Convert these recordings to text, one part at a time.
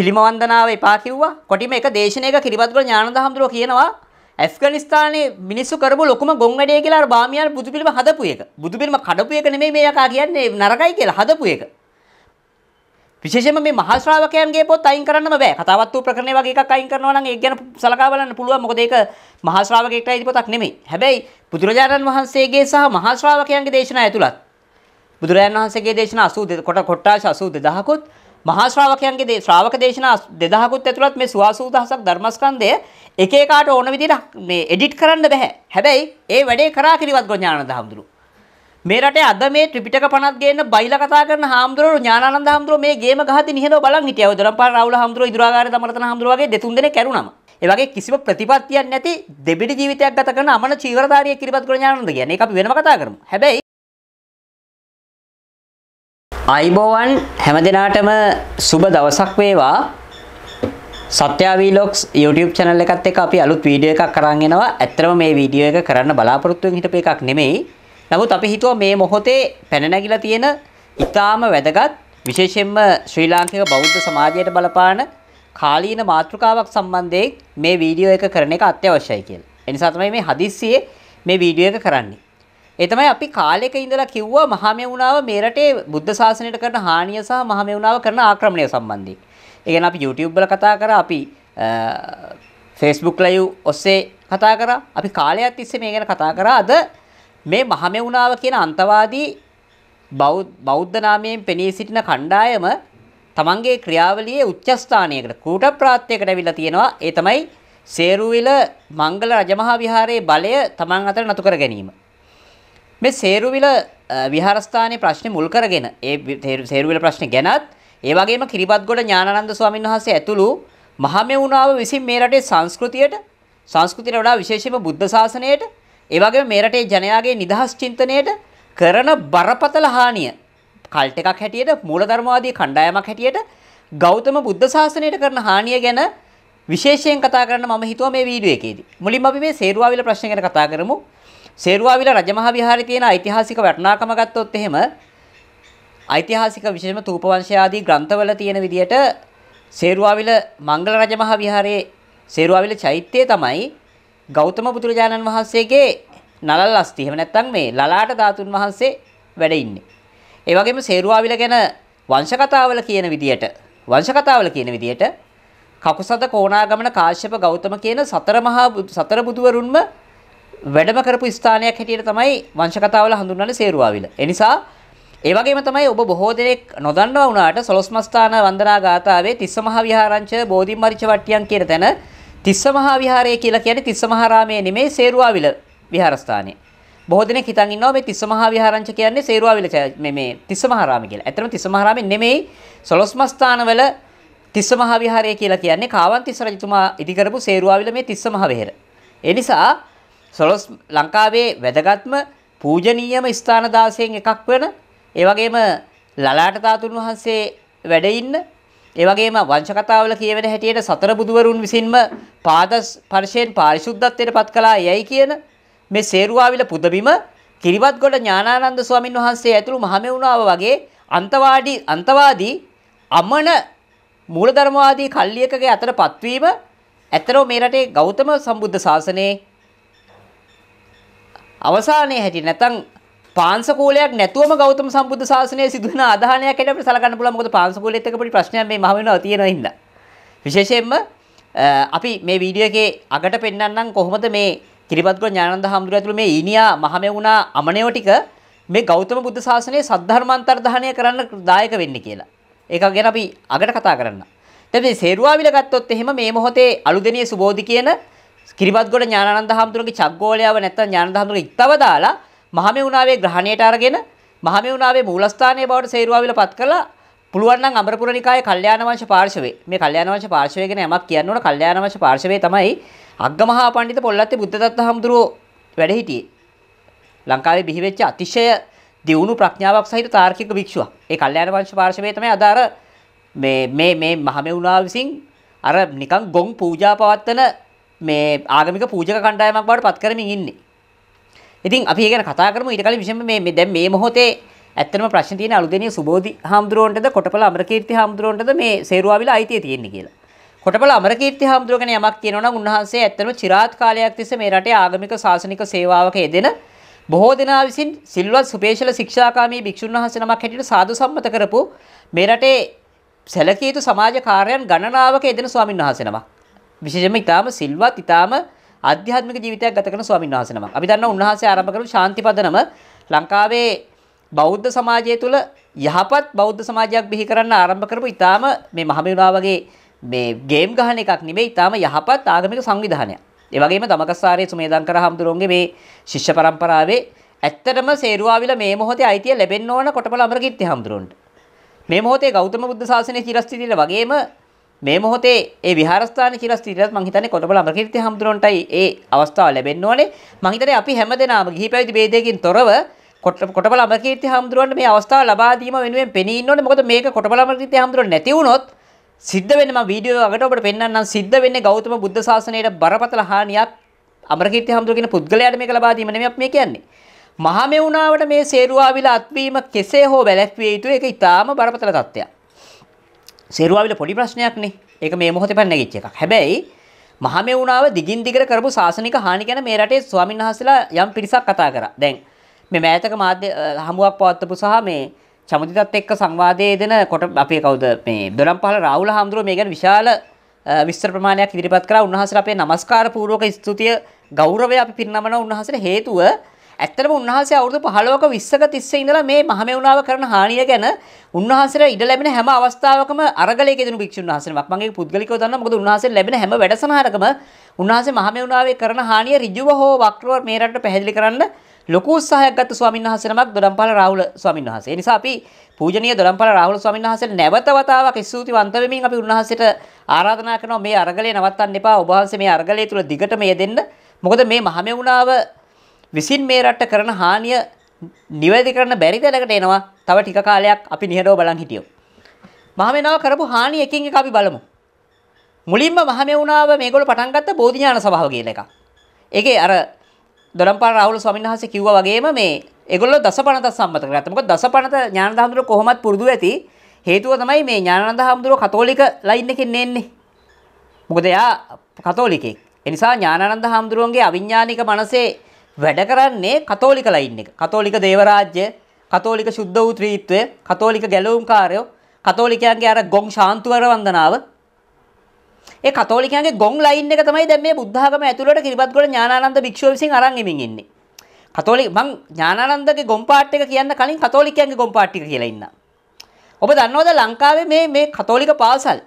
පිළිමවන්දනාව එපා කිව්වා. කොටිම එක දේශනාවක කිරිබත්ගල ඥානන්ද හඳුරෝ කියනවා ඇෆ්ගනිස්තානයේ මිනිස්සු කරපු ලොකුම ගොන් වැඩේ කියලා අර බාමියාන බුදු පිළිම හදපු එක. බුදු පිළිම කඩපු එක නෙමෙයි මේ යකා කියන්නේ නරකයි කියලා හදපු එක. විශේෂයෙන්ම මේ මහා ශ්‍රාවකයන්ගේ පොත් අයින් කරන්නම බෑ. කතාවත් වූ ප්‍රකරණේ වගේ එකක් අයින් කරනවා නම් ඒක ගැන සලකා බලන්න පුළුවන්. මොකද ඒක මහා ශ්‍රාවකෙක්ටයි පොතක් නෙමෙයි. හැබැයි බුදුරජාණන් වහන්සේගේ සහ මහා ශ්‍රාවකයන්ගේ දේශනා ඇතුළත් බුදුරජාණන් වහන්සේගේ දේශනා 82 කොට කොටාශ 82000කුත් මහා ශ්‍රාවකයන්ගේ ශ්‍රාවක දේශනා 2000කුත් ඇතුළත් මේ සුවාසූදහසක් ධර්මස්කන්ධය එක එකාට ඕන විදිහට මේ එඩිට් කරන්න බෑ. හැබැයි ඒ වැඩේ කරා කිරිවත් ගොඥානන්ද හඳුරු. මේ රටේ අද මේ ත්‍රිපිටක පනත් ගේන්න බයිලා කතා කරන හාමුදුරුවෝ ඥානানন্দ හාමුදුරුවෝ මේ ගේම ගහදී නිහඬව බලන් හිටියා. උදරම්පාර රාහුල හාමුදුරුවෝ ඉදුරාගාරේ දමරතන හාමුදුරුවෝ වගේ දෙතුන් දෙනෙක් ඇරුණම. ඒ වගේ කිසිම ප්‍රතිපත්තියක් නැති දෙබිඩි ජීවිතයක් ගත කරන අමන චීවරධාරියෙක් කිරිවත් ගොඥානන්ද කියන්නේ. ඒක අපි වෙනම කතා කරමු. හැබැයි අයිබෝවන් හැම දෙනාටම සුබ දවසක් වේවා සත්‍යා වීලොග්ස් YouTube channel එකත් එක්ක අපි අලුත් වීඩියෝ එකක් කරන් එනවා. ඇත්තටම මේ වීඩියෝ එක කරන්න බලාපොරොත්තු වෙන හිටපු එකක් නෙමෙයි. නමුත් අපි හිතුවා මේ මොහොතේ පැන නැගිලා තියෙන ඊටාම වැදගත් විශේෂයෙන්ම ශ්‍රී ලාංකික බෞද්ධ සමාජයට බලපාන කාලීන මාතෘකාවක් සම්බන්ධයෙන් මේ වීඩියෝ එක කරන එක අත්‍යවශ්‍යයි කියලා. ඒ නිසා තමයි මේ හදිස්සියේ මේ වීඩියෝ එක කරන්නේ. ඒ තමයි අපි කාලෙක ඉඳලා කිව්වා මහමෙවුනාව මේ රටේ බුද්ධ ශාසනයට කරන හානිය සහ මහමෙවුනාව කරන ආක්‍රමණය සම්බන්ධයෙන්. ඒ කියන්නේ අපි YouTube වල කතා කරා අපි Facebook live ඔස්සේ කතා කරා අපි කාලයක් තිස්සේ මේ ගැන කතා කරා අද මේ මහමෙවුනාව කියන අන්තවාදී බෞද්ධ නාමයෙන් පෙනී සිටින කණ්ඩායම තමන්ගේ ක්‍රියාවලියේ උච්චස්ථානයකට කූට ප්‍රාත්‍යයකට ඇවිල්ලා තියෙනවා ඒ තමයි සේරුවිල මංගල රජමහා විහාරයේ බලය තමන් අතට නතු කර ගැනීම. මේ සේරුවිල විහාරස්ථානයේ ප්‍රශ්නේ මුල් කරගෙන ඒ සේරුවිල ප්‍රශ්නේ ගැනත් ඒ වගේම කිරිබත්ගොඩ ඥානানন্দ ස්වාමීන් වහන්සේ ඇතුළු මහමෙවුනාව විසින් මේ රටේ සංස්කෘතියට සංස්කෘතියට වඩා විශේෂයෙන්ම බුද්ධ ශාසනයට ඒ වගේම මේ රටේ ජනයාගේ නිදහස් චින්තනයට කරන බරපතල හානිය කල්ට එකක් හැටියට මූලධර්මවාදී කණ්ඩායමක් හැටියට ගෞතම බුද්ධ ශාසනයට කරන හානිය ගැන විශේෂයෙන් කතා කරන්න මම හිතුවා මේ වීඩියෝ එකේදී. මුලින්ම අපි මේ සේරුවාවිල ප්‍රශ්න ගැන කතා කරමු. සේරුවාවිල රජමහා විහාරයේ තියෙන ඓතිහාසික වටිනාකම ගත්තොත් එහෙම ඓතිහාසික විශේෂම තූපවංශය ආදී ග්‍රන්ථවල තියෙන විදිහට සේරුවාවිල මංගල රජමහා විහාරයේ සේරුවාවිල චෛත්‍යය තමයි ගෞතම බුදුරජාණන් වහන්සේගේ නලල් අස්ති. එහෙම නැත්නම් මේ ලලාට ධාතුන් වහන්සේ වැඩ ඉන්නේ. ඒ වගේම සේරුවාවිල ගැන වංශ කතාවල කියන විදිහට වංශ කතාවල කියන විදිහට කකුසද කෝණාගමන කාශ්‍යප ගෞතම කියන සතර මහා සතර බුදුවරුන්ම වැඩම කරපු ස්ථානයක් හැටියට තමයි වංශකතාවල හඳුන්වන්නේ සේරුවාවිල. ඒ නිසා ඒ වගේම තමයි ඔබ බොහෝ දෙනෙක් නොදන්නවා වුණාට සොළොස්මස්ථාන වන්දනා ගාථාවේ තිස්ස මහ විහාරංච බෝධිම්මරිච වට්ටියන් කියන තැන තිස්ස මහා විහාරය කියලා කියන්නේ තිස්ස මහරාමයේ නෙමෙයි සේරුවාවිල විහාරස්ථානය. බොහෝ දෙනෙක් හිතන් ඉන්නවා මේ තිස්ස මහා විහාරංච කියන්නේ සේරුවාවිල මේ මේ තිස්ස මහරාමය කියලා. ඇත්තටම තිස්ස මහරාමය නෙමෙයි සොළොස්මස්ථානවල තිස්ස මහා විහාරය කියලා කියන්නේ කාවන්තිස්ස රජතුමා ඉදි කරපු සේරුවාවිල මේ තිස්ස මහ විහාර. ඒ නිසා සොළොස් ලංකාවේ වැදගත්ම පූජනීයම ස්ථාන 16න් එකක් වෙන ඒ වගේම ලලාට තාතුන් වහන්සේ වැඩ ඉන්න ඒ වගේම වංශ කතාවල කියවෙන හැටියට සතර බුදුවරුන් විසින්ම පාද ස්පර්ශයෙන් පාරිශුද්ධත්වයට පත් කළා යයි කියන මේ සේරුවාවිල පුදබිම කිරිවත්ගොඩ ඥානානන්ද ස්වාමින් වහන්සේ ඇතුළු මහමෙවුනාව වගේ අන්තවාදී අන්තවාදී අමන මූලධර්මවාදී කල්ලියකගේ අතර පත්වීම ඇතරෝ මේ රටේ ගෞතම සම්බුද්ධ ශාසනයේ අවසානයේ හැටි නැතන් පාන්සකූලයක් නැතුවම ගෞතම සම්බුද්ධ ශාසනය සිදුවන අධානයක් හැටියට අපිට සලකන්න පුළුවන් මොකද පාන්සකූලෙත් එක පොඩි ප්‍රශ්නයක් මේ මහ වෙනවා තියෙන හින්දා විශේෂයෙන්ම අපි මේ වීඩියෝ එකේ අගට පෙන්වන්නම් කොහොමද මේ කිරිබත්ගොඩ ඥානানন্দ හඳුර ඇතුළු මේ ඊනියා මහමෙවුනා අමනයෝ ටික මේ ගෞතම බුද්ධ ශාසනයේ සද්ධර්මාන්තර්ධානය කරන්න දායක වෙන්නේ කියලා. ඒක ගැන අපි අගට කතා කරන්න. දැන් මේ සේරුවාවිල ගත්තොත් එහෙම මේ මොහොතේ අලුදෙනිය සුබෝධි කියන කිරිබත්ගොඩ ඥානানন্দ හාමුදුරුවගේ චග්ගෝලයාව නැත්නම් ඥානানন্দ හාමුදුරුවගේ ඉක්තව දාලා මහමෙවුනාවේ ග්‍රහණයට අරගෙන මහමෙවුනාවේ මූලස්ථානය බවට සේරුවාවිල පත් කළා පුළුවන් නම් අමරපුර නිකායේ කල්යාණ වංශ පාර්ශවේ මේ කල්යාණ වංශ පාර්ශවය ගැන යමක් කියන්න ඕන කල්යාණ වංශ පාර්ශවේ තමයි අග්ගමහා පණ්ඩිත පොල්ලත්ති බුද්ධදත්ත හාමුදුරුවෝ වැඩ හිටියේ ලංකාවේ බිහිවෙච්ච අතිශය දියුණු ප්‍රඥාවක් සහිත තාර්කික භික්ෂුවක්. ඒ කල්යාණ වංශ පාර්ශවයේ තමයි අදාර මේ මේ මේ මහමෙවුනා විසින් අර නිකන් ගොන් පූජා පවත්වන මේ ආගමික පූජක කණ්ඩායමක් බවට පත් කරමින් ඉන්නේ. ඉතින් අපි ඒක ගැන කතා කරමු ඊට කලින් විශේෂයෙන්ම මේ දැන් මේ මොහොතේ ඇත්තම ප්‍රශ්න තියෙන අලුදෙනිය සුබෝධි හාමුදුරුවන්ටද කොටපල අමරකීර්ති හාමුදුරුවන්ටද මේ සේරුවාවිල අයිතිය තියෙන්නේ කියලා. කොටපල අමරකීර්ති හාමුදුරුව ගැන යමක් කියනවා නම් උන්වහන්සේ ඇත්තම চিරාත් කාලයක් තිස්සේ මේ රටේ ආගමික ශාසනික සේවාවක යෙදෙන බොහෝ දෙනා විසින් සිල්වත් සුපේශල ශික්ෂාකාමී භික්ෂුන් වහන්සේ නමක් හැටියට සාදු සම්මත කරපු මේ රටේ සැලකිය යුතු සමාජ කාර්යයන් ගණනාවක යෙදෙන ස්වාමින්වහන්සේ නමක්. විශේෂයෙන්ම ඊටාම සිල්වත් ඊටාම ආධ්‍යාත්මික ජීවිතයක් ගත කරන ස්වාමීන් වහන්සේ නමක්. අපි දන්නවා උන්වහන්සේ ආරම්භ කරපු ශාන්ති පදනම ලංකාවේ බෞද්ධ සමාජය තුළ යහපත් බෞද්ධ සමාජයක් බිහි කරන්න ආරම්භ කරපු ඊටාම මේ මහමෙවුනා වගේ මේ ගේම් ගහන එකක් නෙමෙයි ඊටාම යහපත් ආගමික සංවිධානයක්. ඒ වගේම තමකස්සාරයේ සුමේදංකර හම්දුරෝන්ගේ මේ ශිෂ්‍ය પરම්පරාවේ ඇත්තටම සේරුවාවිල මේ මොහොතේ අයිතිය ලැබෙන්න ඕන කොටපල අමරකීර්ති හම්දුරෝන්ට. මේ මොහොතේ ගෞතම බුද්ධ ශාසනයේ චිරස්ථිතිල වගේම මේ මොහොතේ ඒ විහාරස්ථාන කියලා ස්ථිරවත් මං හිතන්නේ කොළඹ ළමකීර්ති හම්දුරන්ටයි ඒ අවස්ථාව ලැබෙන්න ඕනේ මං හිතන්නේ අපි හැමදෙනාම ගිහි පැවිදි ભેදයකින් තොරව කොටබ ළමකීර්ති හම්දුරන්ට මේ අවස්ථාව ලබා දීම වෙනුවෙන් පෙනී ඉන්න ඕනේ මොකද මේක කොටබ ළමකීර්ති හම්දුරන් නැති වුණොත් සිද්ධ වෙන්නේ මම වීඩියෝ එකකට ඔබට පෙන්වන්නම් සිද්ධ වෙන්නේ ගෞතම බුද්ධ ශාසනයට බරපතල හානියක් අමරකීර්ති හම්දුර කියන පුද්ගලයාට මේක ලබා දීම නෙමෙයි අපි මේ කියන්නේ මහමෙවුනාවට මේ සේරුවාවිල අත්වීම කෙසේ හෝ වැළැක්විය යුතු ඒක ඊටාම බරපතල තත්ත්වයක් සේරුවාවිල පොඩි ප්‍රශ්නයක්නේ ඒක මේ මොහොතේ පැනගිච්ච එකක්. හැබැයි මහමෙවුනාව දිගින් දිගට කරපු සාසනික හානි ගැන මේ රටේ ස්වාමීන් වහන්සේලා යම් පිරිසක් කතා කරා. දැන් මේ මෑතක මාධ්‍ය හමුවක් පවත්වපු සහ මේ චමුදිතත් එක්ක සංවාදයේ දෙන කොට අපේ කවුද මේ දොළම්පහල රාහුල හාමුදුරුවෝ මේ ගැන විශාල විස්තර ප්‍රමාණයක් ඉදිරිපත් කරලා උන්වහන්සේට අපේ নমස්කාර පූර්වක ස්තුතිය ගෞරවය අපි පිරිනමනවා උන්වහන්සේට හේතුව ඇත්තටම උන්වහන්සේ අවුරුදු 15ක 20ක තිස්සේ ඉඳලා මේ මහමෙවුනාව කරන හානිය ගැන උන්වහන්සේට ඉඩ ලැබෙන හැම අවස්ථාවකම අරගලයේ යෙදෙන භික්ෂුන් වහන්සේනමක් මම ඒක පුද්ගලිකව දන්නා මොකද උන්වහන්සේ ලැබෙන හැම වැඩසටහනකම උන්වහන්සේ මහමෙවුනාවේ කරන හානිය ඍජුව හෝ වක්‍රව මේ රටට පැහැදිලි කරන්න ලොකු උත්සාහයක් ගත්ත ස්වාමීන් වහන්සේ නමක් දොඩම්පාල රාහුල ස්වාමීන් වහන්සේ. ඒ නිසා අපි පූජනීය දොඩම්පාල රාහුල ස්වාමීන් වහන්සේට නැවත වතාවක් ස්තුතිවන්ත වෙමින් අපි උන්වහන්සේට ආරාධනා කරනවා මේ අරගලේ නවත්තන්න එපා. ඔබ වහන්සේ මේ අරගලේ තුල දිගටම යෙදෙන්න. මොකද මේ මහමෙවුනාව විසින් මේ රට්ට කරන හානිය නිවැදි කරන්න බැරි දැනකට එනවා තව ටික කාලයක් අපි නිහඬව බලන් හිටියෝ. මහමෙනාව කරපු හානි එකින් එක අපි බලමු. මුලින්ම මහමෙවුනාව මේගොල්ලෝ පටන් ගත්ත බෝධිඥාන සභාව කියන එක. ඒකේ අර දොළම්පාර රාහුල ස්වාමීන් වහන්සේ කිව්වා වගේම මේ ඒගොල්ලෝ දසපණත සම්මත කරගත්තා. මොකද දසපණත ඥානানন্দ හඳුර කොහොමත් පුරුදු ඇති. හේතුව තමයි මේ ඥානানন্দ හඳුර කතෝලික ලයින් එකෙන් එන්නේ. මොකද එයා කතෝලිකෙක්. ඒ නිසා ඥානানন্দ හඳුරන්ගේ අවිඥානික මනසේ වැඩ කරන්නේ කතෝලික ලයින් එක. කතෝලික දේවරාජ්‍ය, කතෝලික සුද්ධ වූ ත්‍රිත්වය, කතෝලික ගැලවුම්කාරයෝ, කතෝලිකයන්ගේ අර ගොන් ශාන්තුවර වන්දනාව. ඒ කතෝලිකයන්ගේ ගොන් ලයින් එක තමයි දැන් මේ බුද්ධ ආගම ඇතුළට කිරිබත්ගොඩ ඥානානන්ද භික්ෂුව විසින් අරන් එමින් ඉන්නේ. කතෝලික මං ඥානානන්දගේ ගොන් පාට් එක කියන්න කලින් කතෝලිකයන්ගේ ගොන් පාට් එක කියලා ඉන්නා. ඔබ දන්නවද ලංකාවේ මේ මේ කතෝලික පාසල්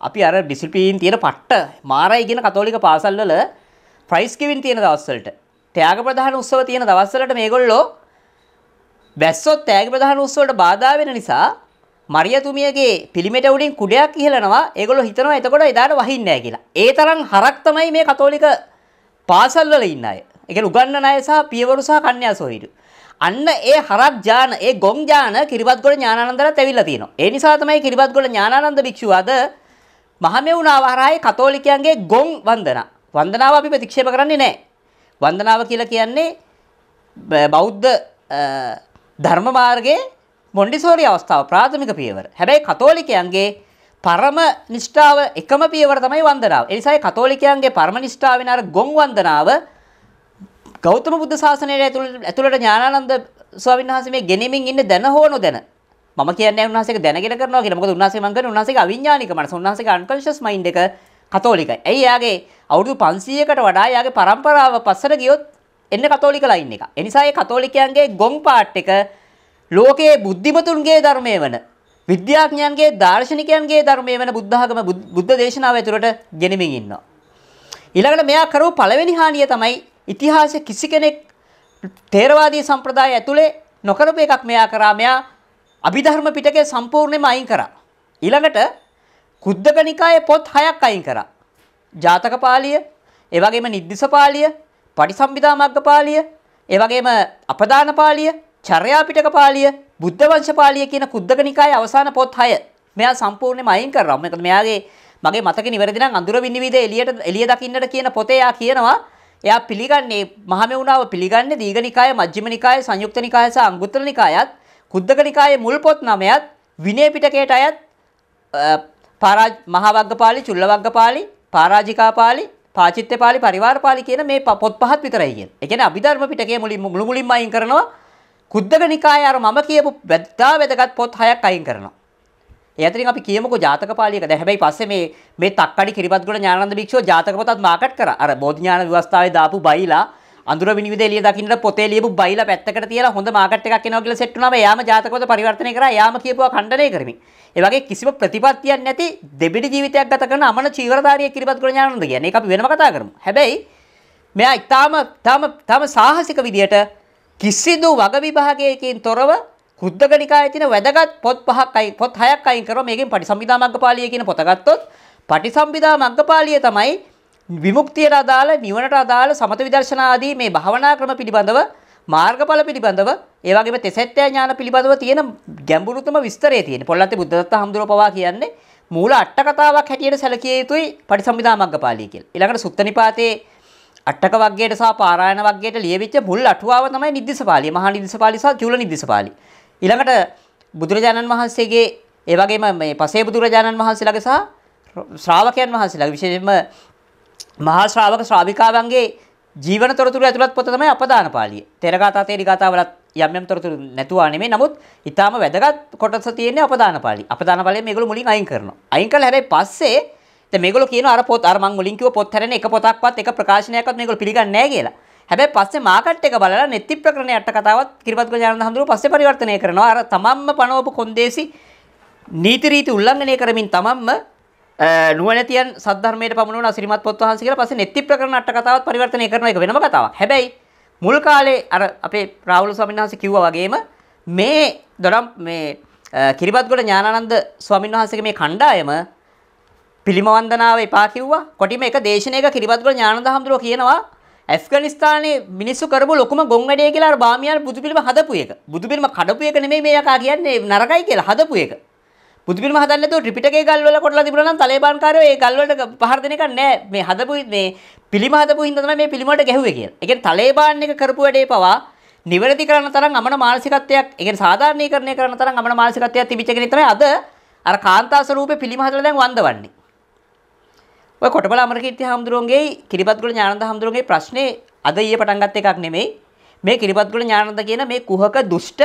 අපි අර ඩිසිප්ලින් තියෙන පට්ට මාරයි කියන කතෝලික පාසල් වල ප්‍රයිස් ගෙවින් තියෙන දවස්වලට ත්‍යාග ප්‍රධාන උත්සව තියෙන දවස්වලට මේගොල්ලෝ වැස්සොත් ත්‍යාග ප්‍රධාන උත්සවවලට බාධා වෙන නිසා මරියතුමියගේ පිළිමෙට උඩින් කුඩයක් ඉහලනවා. ඒගොල්ලෝ හිතනවා එතකොට එදාට වහින්නේ නැහැ කියලා. ඒ තරම් හරක් තමයි මේ කතෝලික පාසල් වල ඉන්න අය. ඒ කියන්නේ උගන්නන අය සහ පියවරු සහ කන්‍යාසෝහිරු. අන්න ඒ හරක් ඥාන, ඒ ගොම් ඥාන කිරිබත්ගොඩ ඥානානන්දලත් ඇවිල්ලා තියෙනවා. ඒ නිසා තමයි කිරිබත්ගොඩ ඥානානන්ද භික්ෂුව අද මහමෙවුනාව හරහායි කතෝලිකයන්ගේ ගොම් වන්දනා. වන්දනාව අපි ප්‍රතික්ෂේප කරන්නේ නැහැ. වන්දනාව කියලා කියන්නේ බෞද්ධ ධර්ම මාර්ගයේ මොන්ඩිසෝරි අවස්ථාව ප්‍රාථමික පියවර. හැබැයි කතෝලිකයන්ගේ පරම නිෂ්ඨාව එකම පියවර තමයි වන්දනාව. ඒ නිසායි කතෝලිකයන්ගේ පරම නිෂ්ඨාව වෙන අර ගොන් වන්දනාව ගෞතම බුද්ධ ශාසනයේ ඇතුළට ඥානානන්ද ස්වාමීන් වහන්සේ මේ ගෙනෙමින් ඉන්නේ දැන හෝ නොදැන. මම කියන්නේ උන්වහන්සේක දැනගෙන කරනවා කියලා. මොකද උන්වහන්සේ මං කියන්නේ උන්වහන්සේගේ අවිඥානික මනස, උන්වහන්සේගේ unconscious mind එක කතෝලිකයි. ඇයි යාගේ අවුරුදු 500කට වඩා යාගේ પરම්පරාව පස්සට ගියොත් එන්න කතෝලික ලයින් එක. එනිසා ඒ කතෝලිකයන්ගේ ගොන් පාට් එක ලෝකයේ බුද්ධිමතුන්ගේ ධර්මය වන විද්‍යාඥයන්ගේ දාර්ශනිකයන්ගේ ධර්මය වන බුද්ධාගම බුද්ධ දේශනාව ඇතුළට ගෙනමින් ඉන්නවා. ඊළඟට මෙයා කරපු පළවෙනි හානිය තමයි ඉතිහාසය කිසි කෙනෙක් තේරවාදී සම්ප්‍රදාය ඇතුලේ නොකරපු එකක් මෙයා කරා. මෙයා අභිධර්ම පිටකේ සම්පූර්ණයෙන්ම අයින් කරා. ඊළඟට කුද්දක නිකායේ පොත් හයක් අයින් කරා. ජාතක පාළිය, ඒ වගේම නිද්දිස පාළිය, පටිසම්භිදා මග්ග පාළිය, ඒ වගේම අපදාන පාළිය, චර්යා පිටක පාළිය, බුද්ධ වංශ පාළිය කියන කුද්දක නිකායේ අවසාන පොත් හය මෙයා සම්පූර්ණයෙන්ම අයින් කරා. මොකද මෙයාගේ මගේ මතකෙ නිවැරදි නම් අඳුර විනිවිද එළියට එළිය දකින්නට කියන පොතේ යා කියනවා එයා පිළිගන්නේ මහමෙවුනාව පිළිගන්නේ දීඝනිකාය මජ්ක්‍ධිමනිකාය සංයුක්තනිකාය සහ අංගුත්තර නිකායත් කුද්දක නිකායේ මුල් පොත් නමයත් විනය පිටකයට අයත් පාරා මහවග්ගපාලි, චුල්ලවග්ගපාලි, පරාජිකාපාලි, පාචිත්‍යපාලි, පරිවාරපාලි කියන මේ පොත් පහත් විතරයි කියන්නේ. ඒ කියන්නේ අභිධර්ම පිටකයේ මුලින් මුළු මුලින්ම අයින් කරනවා. කුද්දක නිකායේ අර මම කියපු වැද්දා වැදගත් පොත් හයක් අයින් කරනවා. ඒ අතරින් අපි කියමුකෝ ජාතක පාළියකද. හැබැයි පස්සේ මේ මේ තක්කඩි කිරිබත්ගොඩ ඥානানন্দ භික්ෂුව ජාතක පොතත් මාකට් කරා. අර බෝධි ඥාන ව්‍යවස්ථාවේ දාපු බයිලා අඳුර විනිවිද එළිය දකින්නට පොතේ ලියපු බයිලා පැත්තකට තියලා හොඳ මාකට් එකක් එනවා කියලා සෙට් වුණාම එයාම ජාතකවල පරිවර්තනය කරා එයාම කියපුවා ඛණ්ඩනය කරමින්. ඒ වගේ කිසිම ප්‍රතිපත්තියක් නැති දෙබිඩි ජීවිතයක් ගත කරන අමන චීවරධාරියෙක් කිරිපත් ගුණ ඥානන්ද කියන්නේ. ඒක අපි වෙනම කතා කරමු. හැබැයි මෙයා ඊටාම තාම තාම සාහසික විදියට කිසිදු වග විභාගයකින් තොරව කුද්දකනිකායේ තියෙන වැදගත් පොත් පහක් අයි පොත් හයක් අයින් කරව මේකෙන් පටිසම්භිදා මග්ගපාලිය කියන පොත ගත්තොත් පටිසම්භිදා මග්ගපාලිය තමයි විමුක්තියට අදාළ නිවනට අදාළ සමත විදර්ශනා ආදී මේ භාවනා ක්‍රම පිළිබඳව මාර්ගඵල පිළිබඳව ඒ වගේම තෙසැත්ත්‍ය ඥාන පිළිබඳව තියෙන ගැඹුරුතම විස්තරය තියෙන. පොල්ලන්තේ බුද්ධදත්ත හඳුරෝ පවා කියන්නේ මූල අට කතාවක් හැටියට සැලකිය යුතුයි පටිසම්භිදා මග්ගපාළිය කියලා. ඊළඟට සුත්තනිපාතේ අටක වර්ගයට සහ පාරායන වර්ගයට ලියවිච්ච මුල් අටුවාව තමයි නිද්දිසපාළිය. මහා නිද්දිසපාළිය සහ චූල නිද්දිසපාළිය. ඊළඟට බුදුරජාණන් වහන්සේගේ ඒ වගේම මේ පසේ බුදුරජාණන් වහන්සේලාගේ සහ ශ්‍රාවකයන් වහන්සේලාගේ විශේෂයෙන්ම මහා ශ්‍රාවක ශ්‍රාවිකාවන්ගේ ජීවන තොරතුරු ඇතුළත් පොත තමයි අපදාන පාළිය. තෙරගතා තේරි ගතාවලත් යම් යම් තොරතුරු නැතුවා නෙමෙයි. නමුත් ඊටාම වැදගත් කොටස තියෙන්නේ අපදාන පාළිය. අපදාන පාළිය මේගොල්ලෝ මුලින් අයින් කරනවා. අයින් කළා හැබැයි පස්සේ දැන් මේගොල්ලෝ කියනවා අර පොත් අර මම මුලින් කිව්ව පොත් හැරෙන එක පොතක්වත් එක ප්‍රකාශනයක්වත් මේගොල්ලෝ පිළිගන්නේ නැහැ කියලා. හැබැයි පස්සේ මාකට් එක බලලා නෙත්ති ප්‍රකරණයේ අට කතාවත් කිරිපත් ගෝජානන්ද හඳුරු පස්සේ පරිවර්තනය කරනවා. අර තමන්ම පනවපු කොන්දේසි නීති රීති උල්ලංඝනය කරමින් තමන්ම නුවණැතියන් සද්ධර්මයට පමුණුවන අසිරිමත් පොත් වහන්සේ කියලා පස්සේ netthi ප්‍රකරණ අට කතාවත් පරිවර්තනය කරන එක වෙනම කතාවක්. හැබැයි මුල් කාලේ අර අපේ රාහුල ස්වාමීන් වහන්සේ කිව්වා වගේම මේ දොරම් මේ කිරිබත්ගොඩ ඥානানন্দ ස්වාමීන් වහන්සේගේ මේ කණ්ඩායම පිළිම වන්දනාව එපා කිව්වා. කොටිම එක දේශනාවක කිරිබත්ගොඩ ඥානানন্দ හඳුරෝ කියනවා ඇෆ්ගනිස්තානයේ මිනිස්සු කරපු ලොකුම ගොන් වැඩේ කියලා අර බාමියාන බුදු පිළිම හදපු එක. බුදු පිළිම කඩපු එක නෙමෙයි මේ යකා කියන්නේ නරකයි කියලා හදපු එක. බුදුපිළිම හදන්නේ නැතුව ත්‍රිපිටකයේ ගල් වල කොටලා තිබුණා නම් තලේබාන්කාරයෝ ඒ ගල් වලට පහර දෙන එක නෑ මේ හදපු මේ පිළිම හදපු හින්දා තමයි මේ පිළිම වලට ගැහුවේ කියලා. ඒ කියන්නේ තලේබාන් එක කරපු වැඩේ පවා නිවැරදි කරන තරම් අමන මානසිකත්වයක්, ඒ කියන්නේ සාධාරණීකරණය කරන තරම් අමන මානසිකත්වයක් තිබිච්ච කෙනෙක් තමයි අද අර කාන්තා ස්වරූපේ පිළිම හදලා දැන් වන්දවන්නේ. ඔය කොටබල අමරකීර්ති හාමුදුරුවන්ගේ කිරිබත්ගොඩ ඥානන්ද හාමුදුරුවන්ගේ ප්‍රශ්නේ අද ඊයේ පටන් ගත්ත එකක් නෙමෙයි. මේ කිරිබත්ගොඩ ඥානන්ද කියන මේ කුහක දුෂ්ට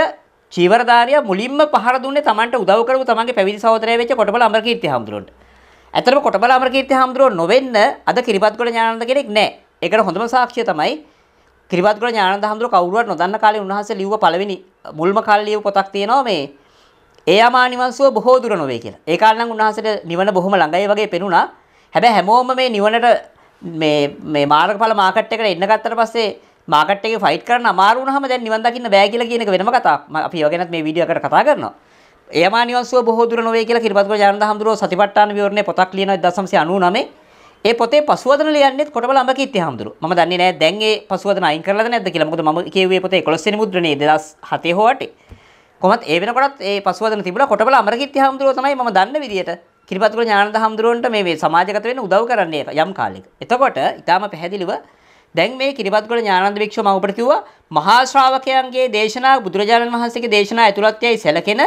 චීවරධාරියා මුලින්ම පහර දුන්නේ Tamanට උදව් කරපු තමන්ගේ පැවිදි සහෝදරය වෙච්ච කොටබල අමරකීර්ති හාමුදුරුවන්ට. ඇත්තටම කොටබල අමරකීර්ති හාමුදුරුවෝ නොවෙන්න අද කිරිබත්ගොඩ ඥානানন্দ කෙනෙක් නැහැ. ඒකට හොඳම සාක්ෂිය තමයි කිරිබත්ගොඩ ඥානানন্দ හාමුදුරුවෝ කවුරුවත් නොදන්න කාලේ උන්වහන්සේ ලිව්ව පළවෙනි මුල්ම කාලේ ලියපු පොතක් තියෙනවා මේ ඒ අමා නිවන්සුව බොහෝ දුර නොවේ කියලා. ඒ කාලේ නම් උන්වහන්සේට නිවන බොහොම ළඟයි වගේ පෙනුණා. හැබැයි හැමෝම මේ නිවනට මේ මේ මාර්ගඵල මාකට් එකට එන්න ගත්තට පස්සේ මාකට් එකේ ෆයිට් කරන්න අමාරු වුණාම දැන් නිවන් දකින්න බෑ කියලා කියන එක වෙනම කතාවක්. අපි ඒව ගැනත් මේ වීඩියෝ එකට කතා කරනවා. එයමා නිවන්සුව බොහෝ දුර නොවේ කියලා කිරිබත්ගොඩ ජානන්ද හඳුරෝ සතිපට්ඨාන විවරණේ පොතක් ලියනවා 1999. ඒ පොතේ පසුවදන ලියන්නේත් කොටබල අඹකීර්ති හඳුරු. මම දන්නේ නෑ දැන් ඒ පසුවදන අයින් කරලාද නැද්ද කියලා. මොකද මම කියුවේ පොතේ 11 වෙනි මුද්‍රණයේ 2007 හෝ 8. කොමත් ඒ වෙනකොටත් ඒ පසුවදන තිබුණා කොටබල අමරකීර්ති හාමුදුරුවෝ තමයි මම දන්න විදියට කිරිපතුල ඥානන්ද හාමුදුරුවන්ට මේ මේ සමාජගත වෙන්න උදව් කරන්නේ යම් කාලයක. එතකොට ඊටාම පැහැදිලිව දැන් මේ කිරිබත්ගොඩ ඥානන්ද වික්ෂ මවපට කිව්වා මහා ශ්‍රාවකයන්ගේ දේශනා බුදුරජාණන් වහන්සේගේ දේශනා ඇතුළත් යයි සැලකෙන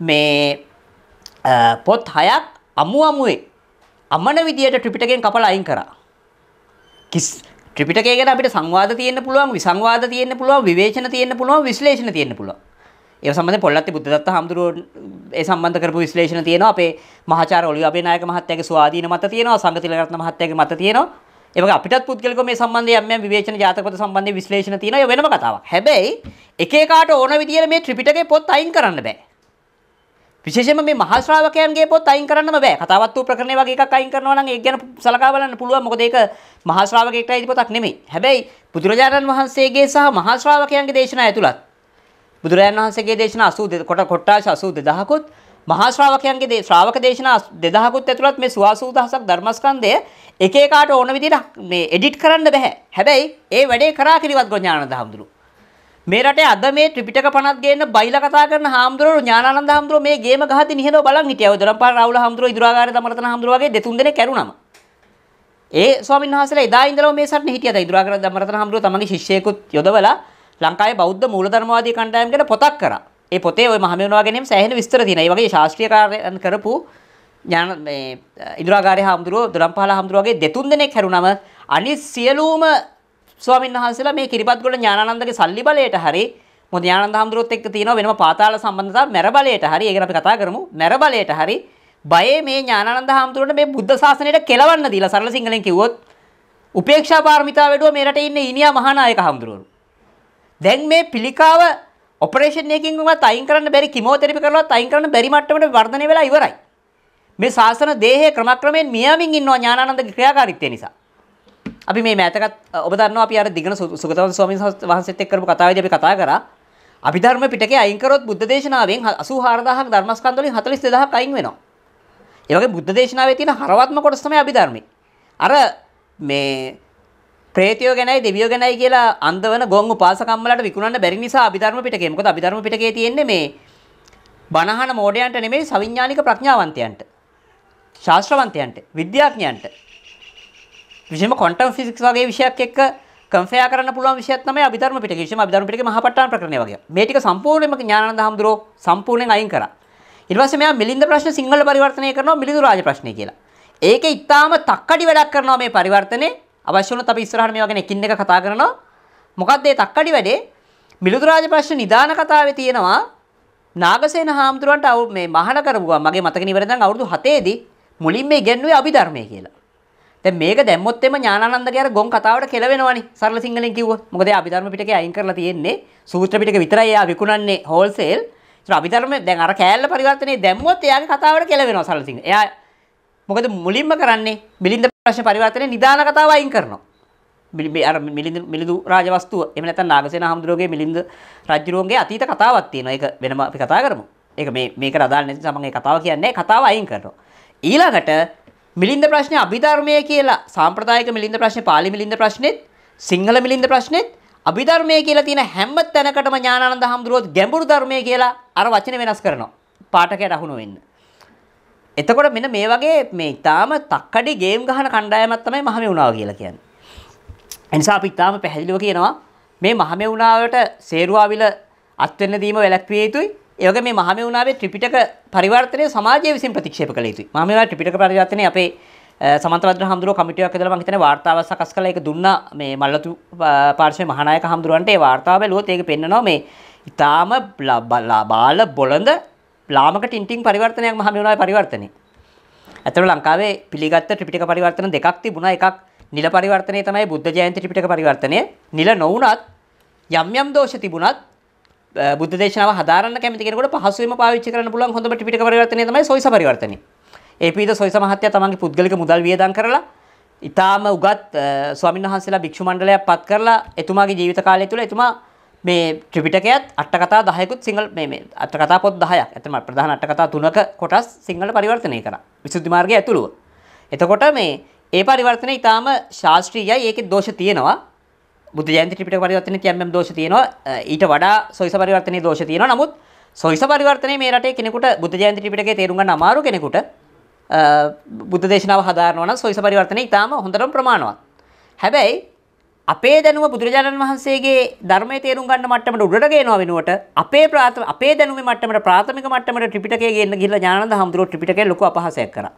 මේ පොත් හයක් අමු අමුවේ අමන විදියට ත්‍රිපිටකයෙන් කපලා අයින් කරා. කිස් ත්‍රිපිටකය ගැන අපිට සංවාද තියෙන්න පුළුවන්, විසංවාද තියෙන්න පුළුවන්, විවේචන තියෙන්න පුළුවන්, විශ්ලේෂණ තියෙන්න පුළුවන්. ඒ සම්බන්ධයෙන් පොල්ලත්ති බුද්ධදත්ත හාමුදුරුවෝ ඒ සම්බන්ධ කරපු විශ්ලේෂණ තියෙනවා අපේ මහාචාර්ය ඔලිව අපේ නායක මහත්තයාගේ ස්වාධීන මත තියෙනවා සංගතිලරත්න මහත්තයාගේ මත තියෙනවා ඒක අපිටත් පුද්ගලිකව මේ සම්බන්ධයෙන් යම් යම් විවේචන ජාතකපත සම්බන්ධයෙන් විශ්ලේෂණ තියෙනවා. ඒ වෙනම කතාවක්. හැබැයි එක එකාට ඕන විදියට මේ ත්‍රිපිටකේ පොත් අයින් කරන්න බෑ. විශේෂයෙන්ම මේ මහා ශ්‍රාවකයන්ගේ පොත් අයින් කරන්නම බෑ. කතාවත් වූ ප්‍රකරණේ වගේ එකක් අයින් කරනවා නම් ඒක ගැන සලකා බලන්න පුළුවන්. මොකද ඒක මහා ශ්‍රාවකෙක්ටයි පොතක් නෙමෙයි. හැබැයි බුදුරජාණන් වහන්සේගේ සහ මහා ශ්‍රාවකයන්ගේ දේශනා ඇතුළත් බුදුරජාණන් වහන්සේගේ දේශනා 82 කොට කොටාස 82000කුත් මහා ශ්‍රාවකයන්ගේ දේ ශ්‍රාවක දේශනා 2000කුත් ඇතුළත් මේ සුවාසූදහසක් ධර්මස්කන්ධය එක එකකට ඕන විදිහට මේ එඩිට් කරන්න බෑ. හැබැයි ඒ වැඩේ කරා කිරිවත් ගොඥානන්ද හඳුරු. මේ රටේ අද මේ ත්‍රිපිටක පනත් ගේන්න බයිලා කතා කරන හාමුදුරුවෝ ඥානানন্দ හාමුදුරුවෝ මේ ගේම ගහදී නිහඬව බලන් හිටියා. ඔය දොරම්පාර රාහුල හාමුදුරුවෝ ඉදුරාගාරේ දමරතන හාමුදුරුවෝ වගේ දෙතුන් දෙනෙක් ඇරුණාම. ඒ ස්වාමීන් වහන්සේලා එදා ඉඳලා මේ සටනේ හිටියද ඉදුරාගාරේ දමරතන හාමුදුරුවෝ තමන්ගේ ශිෂ්‍යයෙකුත් යොදවලා ලංකාවේ බෞද්ධ මූලධර්මවාදී කණ්ඩායමකට පොතක් කරා. ඒ පොතේ ওই මහමෙවුනා ගැනීම සෑහෙන විස්තර තියෙනවා. ඒ වගේ ශාස්ත්‍රීය කාර්යයන් කරපු ඥාන මේ ඉඳුරාගාරේ හාමුදුරුවෝ දොළම්පහල හාමුදුරුවෝගේ දෙතුන් දෙනෙක් හැරුණම අනිත් සියලුම ස්වාමීන් වහන්සේලා මේ කිරිබත්ගොඩ ඥානানন্দගේ සල්ලි බලයට හරි මොකද ඥානানন্দ හාමුදුරුවොත් එක්ක තියෙන වෙනම පාතාල සම්බන්ධතාව මැර බලයට හරි ඒක අපි කතා කරමු මැර බලයට හරි බයේ මේ ඥානানন্দ හාමුදුරුවන්ට මේ බුද්ධ ශාසනයට කෙලවන්න දීලා සරල සිංහලෙන් කිව්වොත් උපේක්ෂා පාරමිතාව වැඩුව මේ රටේ ඉන්න ඊනියා මහානායක හාමුදුරුවෝ දැන් මේ පිළිකාව ඔපරේෂන් එකකින්වත් අයින් කරන්න බැරි කිමෝതെරපි කරලවත් අයින් කරන්න බැරි මට්ටමට වර්ධනය වෙලා ඉවරයි. මේ ශාසන දේහය ක්‍රමක්‍රමයෙන් මියාමින් ඉන්නවා ඥානානන්දගේ ක්‍රියාකාරීත්වය නිසා. අපි මේ මෑතකත් ඔබ දන්නවා අපි අර දිගන සුගතවන් ස්වාමීන් වහන්සේත් එක්ක කරපු කතාවේදී අපි කතා කරා. අභිධර්ම පිටකේ අයින් කරොත් බුද්ධ දේශනාවෙන් 84000ක් ධර්මස්කන්ධ වලින් 42000ක් අයින් වෙනවා. ඒ වගේ බුද්ධ දේශනාවේ තියෙන හරවත්ම කොටස තමයි අභිධර්මයේ. අර මේ ප්‍රේතයෝ ගැනයි දෙවියෝ ගැනයි කියලා අන්දවන ගොන් උපාසකම්මලට විකුණන්න බැරි නිසා අභිධර්ම පිටකේ. මොකද අභිධර්ම පිටකේ තියෙන්නේ මේ බණහන මෝඩයන්ට නෙමෙයි සවිඥානික ප්‍රඥාවන්තයන්ට. ශාස්ත්‍රවන්තයන්ට, විද්‍යාඥයන්ට. විශේෂම ක්වොන්ටම් ෆිසික්ස් වගේ විෂයක් එක්ක කම්පෙයා කරන්න පුළුවන් විෂයක් තමයි අභිධර්ම පිටකය. විශේෂම අභිධර්ම පිටකේ මහපට්ටාන ප්‍රකරණය වගේ. මේ ටික සම්පූර්ණයෙන්ම ඥානানন্দ හඳුරෝ සම්පූර්ණයෙන් අයින් කරා. ඊට පස්සේ මෙයා මිලින්ද ප්‍රශ්න සිංහල පරිවර්තනය කරනවා මිලිඳු රාජ ප්‍රශ්නය කියලා. ඒකේ ඊටාම තක්කඩි වැඩක් කරනවා මේ පරිවර්තනේ. අවශ්‍ය වුණොත් අපි ඉස්සරහට මේවා ගැන එකින් එක කතා කරනවා. මොකක්ද මේ තක්කඩි වැඩේ? මිලිඳුරාජ ප්‍රශ්න නිදාන කතාවේ තියෙනවා නාගසේන හාමුදුරන්ට මේ මහාන කරපුවා මගේ මතක නිවැරදි නම් අවුරුදු 7 දී මුලින්ම ඉගෙනුවේ අභිධර්මය කියලා. දැන් මේක දැම්මොත් එම ඥානানন্দගේ අර ගොන් කතාවට කෙලවෙනවනේ සරල සිංහලෙන් කිව්වොත්. මොකද ඒ අභිධර්ම පිටකේ අයින් කරලා තියෙන්නේ සූත්‍ර පිටක විතරයි එයා විකුණන්නේ හෝල්සේල්. ඒතර අභිධර්ම දැන් අර කෑල්ල පරිවර්තනේ දැම්මොත් එයාගේ කතාවට කෙලවෙනවා සරල සිංහල. එයා මොකද මුලින්ම කරන්නේ මිලින්ද ප්‍රශ්න පරිවර්තනය නිදාන කතාව අයින් කරනවා. මිලින්ද මිලිඳු රාජවස්තුව එහෙම නැත්නම් නාගසේන හඳුරෝගේ මිලින්ද රජුරුවන්ගේ අතීත කතාවක් තියෙනවා. ඒක වෙනම අපි කතා කරමු. ඒක මේ මේකට අදාළ නැති සමන් ඒ කතාව කියන්නේ කතාව අයින් කරනවා. ඊළඟට මිලින්ද ප්‍රශ්නේ අභිධර්මය කියලා සාම්ප්‍රදායික මිලින්ද ප්‍රශ්නේ පාලි මිලින්ද ප්‍රශ්නෙත් සිංහල මිලින්ද ප්‍රශ්නෙත් අභිධර්මය කියලා තියෙන හැම තැනකටම ඥානানন্দ හඳුරුවොත් ගැඹුරු ධර්මය කියලා අර වචන වෙනස් කරනවා. පාඨකයට අහුන වෙන්නේ එතකොට මෙන්න මේ වගේ මේ ඉතාලම තක්කඩි ගේම් ගහන කණ්ඩායමක් තමයි මහමෙවුනාව කියලා කියන්නේ. ඒ නිසා අපි ඉතාලම පැහැදිලිව කියනවා මේ මහමෙවුනාවට සේරුවාවිල අත් වෙන්න දීම වැළැක්විය යුතුයි. ඒ වගේ මේ මහමෙවුනාවේ ත්‍රිපිටක පරිවර්තනය සමාජය විසින් ප්‍රතික්ෂේප කළ යුතුයි. මහමෙවුනාවේ ත්‍රිපිටක පරිවර්තනය අපේ සමන්තවද්‍ර හමුදුරුව කමිටුවක් ඇදලා මං හිතන්නේ වාර්තාවක් සකස් කළා ඒක දුන්නා මේ මල්ලතු පාර්ශවයේ මහානායක හමුදුරන්ට ඒ වාර්තාව බැලුවොත් ඒක පෙන්නනවා මේ ඊටාම බාල බොළඳ ලාමක ටින්ටින් පරිවර්තනයක් මහ මෙවුනාවේ පරිවර්තනය. ඇත්තට ලංකාවේ පිළිගත්ත ත්‍රිපිටක පරිවර්තන දෙකක් තිබුණා. එකක් නිල පරිවර්තනය තමයි බුද්ධ ජයන්ති ත්‍රිපිටක පරිවර්තනය. නිල නොවුනත් යම් යම් දෝෂ තිබුණත් බුද්ධ දේශනාව හදාරන්න කැමති කෙනෙකුට පහසුවෙන්ම පාවිච්චි කරන්න පුළුවන් හොඳම ත්‍රිපිටක පරිවර්තනය තමයි සොයිස පරිවර්තනය. ඒ පීද සොයිස මහත්තයා තමන්ගේ පුද්ගලික මුදල් වියදම් කරලා ඊටාම උගත් ස්වාමින්වහන්සේලා භික්ෂු මණ්ඩලයක් පත් කරලා එතුමාගේ ජීවිත කාලය තුළ එතුමා මේ ත්‍රිපිටකයත් අට්ටකතා දහයකුත් සිංහල මේ අටකතා පොත් දහයක් ඇතම ප්‍රධාන අටකතා තුනක කොටස් සිංහල පරිවර්තනය කර විසුද්ධිමාර්ගය ඇතුළුව. එතකොට මේ ඒ පරිවර්තනය ඉතාම ශාස්ත්‍රීයයි ඒක දෝෂ තියෙනවා බුදු ජයන්ති ත්‍රිපිටක පරිවර්තනයේ යම් දෝෂ තියෙනවා ඊට වඩා සොයිස පරිවර්තනයේ දෝෂ තියෙනවා නමුත් සොයිස පරිවර්තනයේ මේ රටේ කෙනෙකුට බුදු ජයන්ති ත්‍රිපිටකයේ තේරුම් ගන්න අමාරු කෙනෙකුට බුද්ධ දේශනාව හදාරනවා නම් සොයිස පරිවර්තනය ඉතාම හොඳටම ප්‍රමාණවත්. හැබැයි අපේ දැනුම බුදුරජාණන් වහන්සේගේ ධර්මයේ තේරුම් ගන්න මට්ටමට උඩට ගේනවා වෙනුවට අපේ ප්‍රාථමික අපේ දැනුමේ මට්ටමට ප්‍රාථමික මට්ටමට ත්‍රිපිටකය ගේන්න ගිහිල්ලා ඥානানন্দ හඳුරෝ ත්‍රිපිටකය ලොකු අපහාසයක් කරා.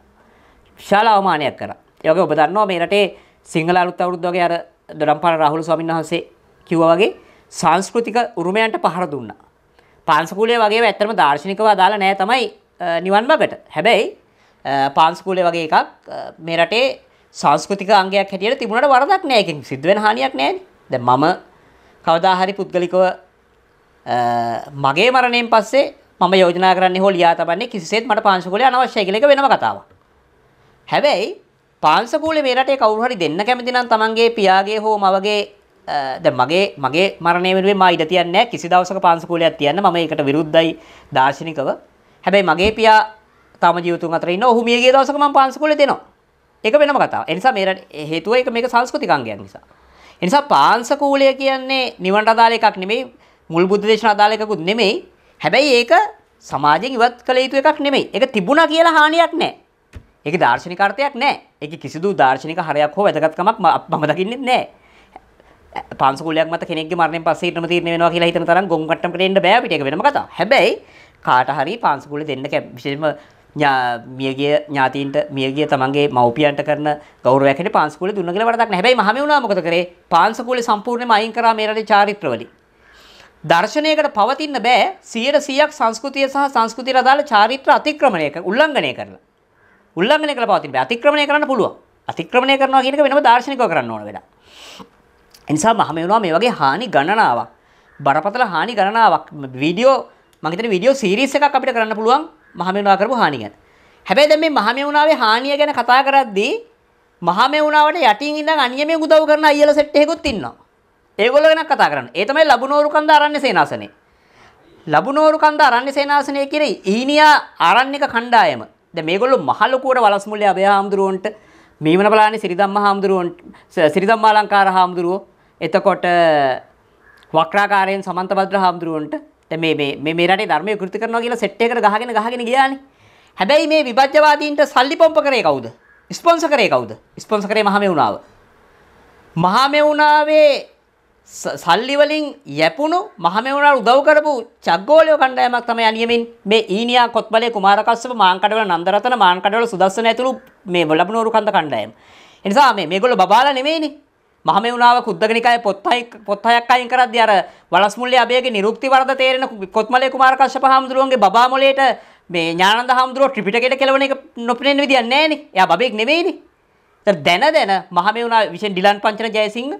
විශාල අවමානයක් කරා. ඒ වගේ ඔබ දන්නවා මේ රටේ සිංහල අලුත් අවුරුද්ද වගේ අර දොරම්පාල රාහුල ස්වාමීන් වහන්සේ කිව්වා වගේ සංස්කෘතික උරුමයන්ට පහර දුන්නා. පාංශකූලයේ වගේ ඇත්තටම දාර්ශනිකව අදාළ නැහැ තමයි නිවන් මාර්ගට. හැබැයි පාංශකූලයේ වගේ එකක් මේ රටේ සංස්කෘතික අංගයක් හැටියට තිබුණට වරදක් නෑ එකෙන් සිද්ධ වෙන හානියක් නෑනේ. දැන් මම කවදා හරි පුද්ගලිකව මගේ මරණයෙන් පස්සේ මම යෝජනා කරන්නේ හෝ ලියා තබන්නේ කිසිසේත් මට පාංශකූලය අනවශ්‍යයි කියලා එක වෙනම කතාවක්. හැබැයි පාංශකූලය මේ රටේ කවුරු හරි දෙන්න කැමති නම් තමන්ගේ පියාගේ හෝ මවගේ දැන් මගේ මගේ මරණය වෙනුවෙන් මා ඉඩ තියන්නේ නැහැ කිසි දවසක පාංශකූලයක් තියන්න මම ඒකට විරුද්ධයි දාර්ශනිකව. හැබැයි මගේ පියා තම ජීවිතුන් අතර ඉන්න ඔහු මියගිය දවසක මම පාංශකූලය දෙනවා. එක වෙනම කතාව. ඒ නිසා මේකට හේතුව ඒක මේක සංස්කෘතික අංගයක් නිසා. ඒ නිසා පාංශකූලය කියන්නේ නිවනට අදාළ එකක් නෙමෙයි, මුල් බුද්ධ දේශනා අදාළ එකකුත් නෙමෙයි. හැබැයි ඒක සමාජයෙන් ඉවත් කළ යුතු එකක් නෙමෙයි. ඒක තිබුණා කියලා හානියක් නැහැ. ඒකේ දාර්ශනික අර්ථයක් නැහැ. ඒකේ කිසිදු දාර්ශනික හරයක් හෝ වැදගත්කමක් මම දකින්නේ නැහැ. පාංශකූලයක් මත කෙනෙක්ගේ මරණයෙන් පස්සේ ඊටම තීරණය වෙනවා කියලා හිතන තරම් ගොන් කට්ටමකට එන්න බෑ අපිට. ඒක වෙනම කතාවක්. හැබැයි කාට හරි පාංශකූලෙ දෙන්න විශේෂම මියගේ ඥාතීන්ට මියගේ තමන්ගේ මව්පියන්ට කරන ගෞරවයක් හැටියට පාන්සකූලේ දුන්න කියලා වැඩක් නැහැ. හැබැයි මහමෙ වුණා මොකද කරේ? පාන්සකූලේ සම්පූර්ණයෙන්ම අයින් කරා මේ රටේ චාරිත්‍රවලින්. දර්ශනයකට පවතින්න බෑ 100%ක් සංස්කෘතිය සහ සංස්කෘතියට අදාළ චාරිත්‍ර අතික්‍රමණය කර උල්ලංඝනය කරලා. උල්ලංඝනය කරලා පවතින්න බෑ. අතික්‍රමණය කරන්න පුළුවන්. අතික්‍රමණය කරනවා කියන එක වෙනම දාර්ශනිකව කරන්න ඕන වැඩක්. ඒ නිසා මහමෙ වුණා මේ වගේ හානි ගණනාවක් බරපතල හානි ගණනාවක් වීඩියෝ මම හිතන්නේ වීඩියෝ සීරීස් එකක් අපිට කරන්න පුළුවන් මහමෙවුනා කරපු හානි ගැන. හැබැයි දැන් මේ මහමෙවුනාවේ හානිය ගැන කතා කරද්දී මහමෙවුනාවට යටින් ඉඳන් අනියමේ උදව් කරන අයියලා සෙට් එකකුත් ඉන්නවා. ඒගොල්ලෝ ගැන කතා කරන්න. ඒ තමයි ලබුනෝරු කන්ද ආරණ්‍ය සේනාසනේ. ලබුනෝරු කන්ද ආරණ්‍ය සේනාසනේ කියන්නේ ඊනියා ආරණ්‍යක කණ්ඩායම. දැන් මේගොල්ලෝ මහ ලොකුවට වලස්මුල්ලේ අබේ හාමුදුරුවන්ට මීමන බලානේ සිරිදම්ම හාමුදුරුවන්ට සිරිදම්මාලංකාර හාමුදුරුවෝ එතකොට වක්‍රාකාරයෙන් සමන්තබද්‍ර හාමුදුරුවන්ට මේ මේ රටේ ධර්මය කෘති කරනවා කියලා සෙට් එකකට ගහගෙන ගහගෙන ගියානේ. හැබැයි මේ විභජ්‍යවාදීන්ට සල්ලි පොම්ප කරේ කවුද? ස්පොන්සර් කරේ කවුද? ස්පොන්සර් කරේ මහමෙවුනාව. මහමෙවුනාවේ සල්ලි වලින් යැපුණු මහමෙවුනාට උදව් කරපු චග්ගෝලියෝ කණ්ඩායමක් තමයි අනියමින් මේ ඊනියා කොත්බලේ කුමාරකස්සප මාංකඩවල නන්දරතන මාංකඩවල සුදස්සන ඇතුළු මේ ලැබුණෝරු කන්ද කණ්ඩායම. ඒ නිසා මේ මේගොල්ලෝ බබාලා නෙමෙයිනේ. මහමෙවුනාව කුද්දගනිකාය පොත්හයි පොත්හයක් අයින් කරද්දී අර වලස්මුල්ලේ අබේගේ නිරුක්ති වරද තේරෙන කොත්මලේ කුමාර කශ්‍යප හාමුදුරුවන්ගේ බබා මොලේට මේ ඥානන්ද හාමුදුරුව ත්‍රිපිටකයට කෙලවන එක නොපෙනෙන විදියක් නැහැනේ. එයා බබෙක් නෙමෙයිනේ. ඒතර දැන දැන මහමෙවුනා විශේෂ ඩිලන් පංචන ජයසිංහ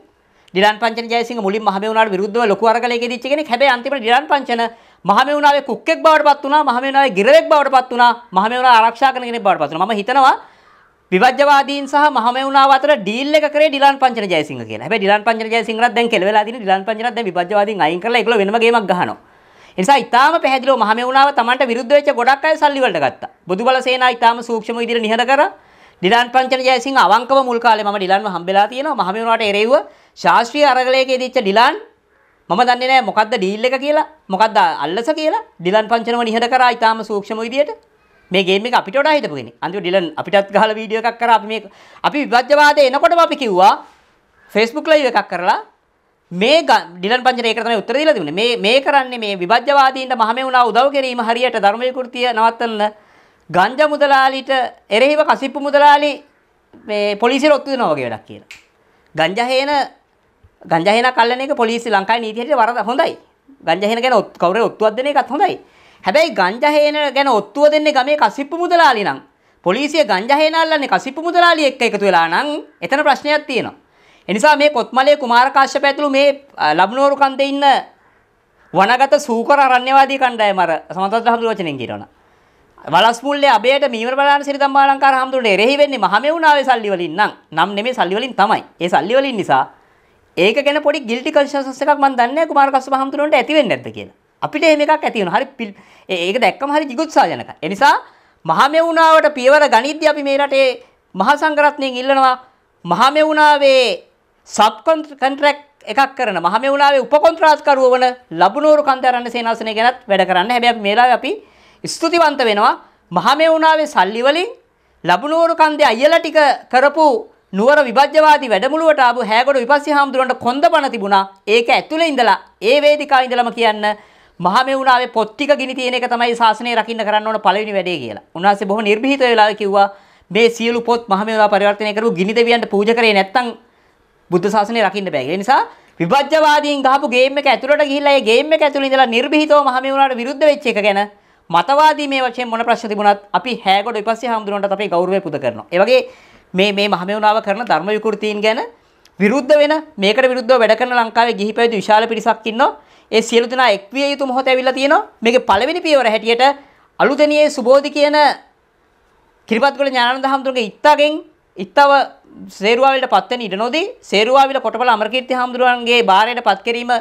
ඩිලන් පංචන ජයසිංහ මුලින් මහමෙවුනාට විරුද්ධව ලොකු අරගලයක දිච්ච කෙනෙක්. හැබැයි අන්තිමට ඩිලන් පංචන මහමෙවුනාවේ කුක්කෙක් බවට පත් වුණා. මහමෙවුනාවේ ගිරවෙක් බවට පත් වුණා. මහමෙවුනා ආරක්ෂා කරන කෙනෙක් බවට පත් වුණා. මම හිතනවා විවජ්‍යවාදීන් සහ මහමෙවුනාව අතර ඩීල් එක කරේ ඩිලාන් පංචන ජයසිංහ කියන. හැබැයි ඩිලාන් පංචන ජයසිංහවත් දැන් කෙල වෙලා තියෙන ඩිලාන් පංචනත් දැන් විවජ්‍යවාදීන් අයින් කරලා ඒගොල්ලෝ වෙනම ගේමක් ගහනවා. ඒ නිසා ඊටාම පැහැදිලිව මහමෙවුනාව Tamanට විරුද්ධ වෙච්ච ගොඩක් අය සල්ලි වලට ගත්තා. බොදුබල සේනා ඊටාම සූක්ෂම විදිහට නිහඬ කරා. ඩිලාන් පංචන ජයසිංහ අවංකව මුල් කාලේ මම ඩිලාන්ව හම්බෙලා තියෙනවා. මහමෙවුනාවට එරෙව්ව ශාස්ත්‍රීය අරගලයකදීච්ච ඩිලාන් මම දන්නේ නැහැ මොකද්ද ඩීල් එක කියලා. මොකද්ද අල්ලස කියලා. ඩිලාන් පංචනව නිහඬ කරා ඊටාම සූක්ෂම විදිහට. මේ ගේම් එක අපිට වඩා හිටපු කෙනෙක්. අන්තිම ඩිලන් අපිටත් ගහලා වීඩියෝ එකක් කරා අපි මේ අපි විභජ්‍යවාදේ එනකොටම අපි කිව්වා Facebook live එකක් කරලා මේ ඩිලන් පංචර ඒකට තමයි උත්තර දීලා තිබුණේ. මේ මේ කරන්නේ මේ විභජ්‍යවාදීන්ට මහමෙවුනා උදව් කිරීම හරියට ධර්මයේ කෘතිය නවත්තන්න ගංජා මුදලාලිට එරෙහිව කසිප්පු මුදලාලි මේ පොලිසියට ඔත්තු දෙනවා වගේ වැඩක් කියලා. ගංජා හේන ගංජා හේන කල්ලන එක පොලිසිය ලංකාවේ නීතියට වරද හොඳයි. ගංජා හේන ගැන කවුරේ ඔත්තුවක් දෙන එකත් හොඳයි. හැබැයි ගංජහේන ගැන ඔත්තුව දෙන්නේ ගමේ කසිප්පු මුදලාලි නම්. පොලිසිය ගංජහේන අල්ලන්නේ කසිප්පු මුදලාලි එක්ක එකතු වෙලා නම් එතන ප්‍රශ්නයක් තියෙනවා. එනිසා මේ කොත්මලේ කුමාර කාශ්‍යප ඇතුළු මේ ලබනෝරු කන්දේ ඉන්න වනගත සූකර අරණ්‍යවාදී කණ්ඩායම අර සමන්තත් හඳුරු වචනෙන් කියනවා. වලස් මුල්ලේ අබේට මීමර බලාන සිරිතම්බාලංකාර හඳුරුනේ එරෙහි වෙන්නේ මහමෙවුනාවේ සල්ලි වලින් නම් නම් නෙමෙයි සල්ලි වලින් තමයි. ඒ සල්ලි වලින් නිසා ඒක ගැන පොඩි ගිල්ටි කන්ෂන්සස් එකක් මම දන්නේ නැහැ කුමාර කස්සප හඳුරුනට ඇති වෙන්නේ නැද්ද කියලා. අපිට එහෙම එකක් ඇති වෙනවා. හරි ඒක දැක්කම හරි jigutsaජනක. ඒ නිසා මහා මෙවුනාවට පියවර ගනිද්දී අපි මේ රටේ මහා සංඝරත්නයෙන් ඉල්ලනවා මහා මෙවුනාවේ සබ් කොන්ට්‍රැක්ට් එකක් කරන මහා මෙවුනාවේ උප කොන්ත්‍රාත්කරුව වන ලබුනෝරු කන්දරන්න සේනාසනය ගැනත් වැඩ කරන්න. හැබැයි අපි මේලාවේ අපි ස්තුතිවන්ත වෙනවා මහා මෙවුනාවේ සල්ලි වලින් ලබුනෝරු කන්දේ අයියලා ටික කරපු නුවර විභජ්‍යවාදී වැඩමුළුවට ආපු හැගොඩ විපස්සී හාමුදුරන්ට කොන්ද පණ තිබුණා. ඒක ඇතුලේ ඉඳලා ඒ වේදිකාවේ ඉඳලම කියන්න මහමෙවුනාවේ පොත්තික ගිනි තියෙන එක තමයි ශාසනය රකින්න කරන්න ඕන පළවෙනි වැඩේ කියලා. උන්වහන්සේ බොහොම නිර්භීත වෙලා කිව්වා මේ සියලු පොත් මහමෙවුනා පරිවර්තනය කරපු ගිනි දෙවියන්ට පූජා කරේ නැත්නම් බුද්ධ ශාසනය රකින්න බෑ. ඒ නිසා විභජ්‍යවාදීන් ගහපු ගේම් එක ඇතුළට ගිහිල්ලා ඒ ගේම් එක ඇතුළේ ඉඳලා නිර්භීතව මහමෙවුනාට විරුද්ධ වෙච්ච එක ගැන මතවාදී මේ වශයෙන් මොන ප්‍රශ්න තිබුණත් අපි හැගොඩ විපස්සී හාමුදුරන්ට අපේ ගෞරවය පුද කරනවා. ඒ වගේ මේ මේ මහමෙවුනාව කරන ධර්ම විකෘතීන් ගැන විරුද්ධ වෙන මේකට විරුද්ධව වැඩ කරන ලංකාවේ ගිහි පැවිදි විශාල පිරිසක් ඉන්නවා. ඒ සියලු දෙනා එක්විය යුතු මොහොත ඇවිල්ලා තියෙනවා. මේකේ පළවෙනි පියවර හැටියට අලුතෙනියේ සුබෝධි කියන කිරිපත්ගල ඥානানন্দ හාමුදුරගේ ඉත්තගෙන් ඉත්තව සේරුවාවිලට පත් වෙන ඉඩ නොදී සේරුවාවිල කොටබල අමරකීර්ති හාමුදුරන්ගේ බාරයට පත් කිරීම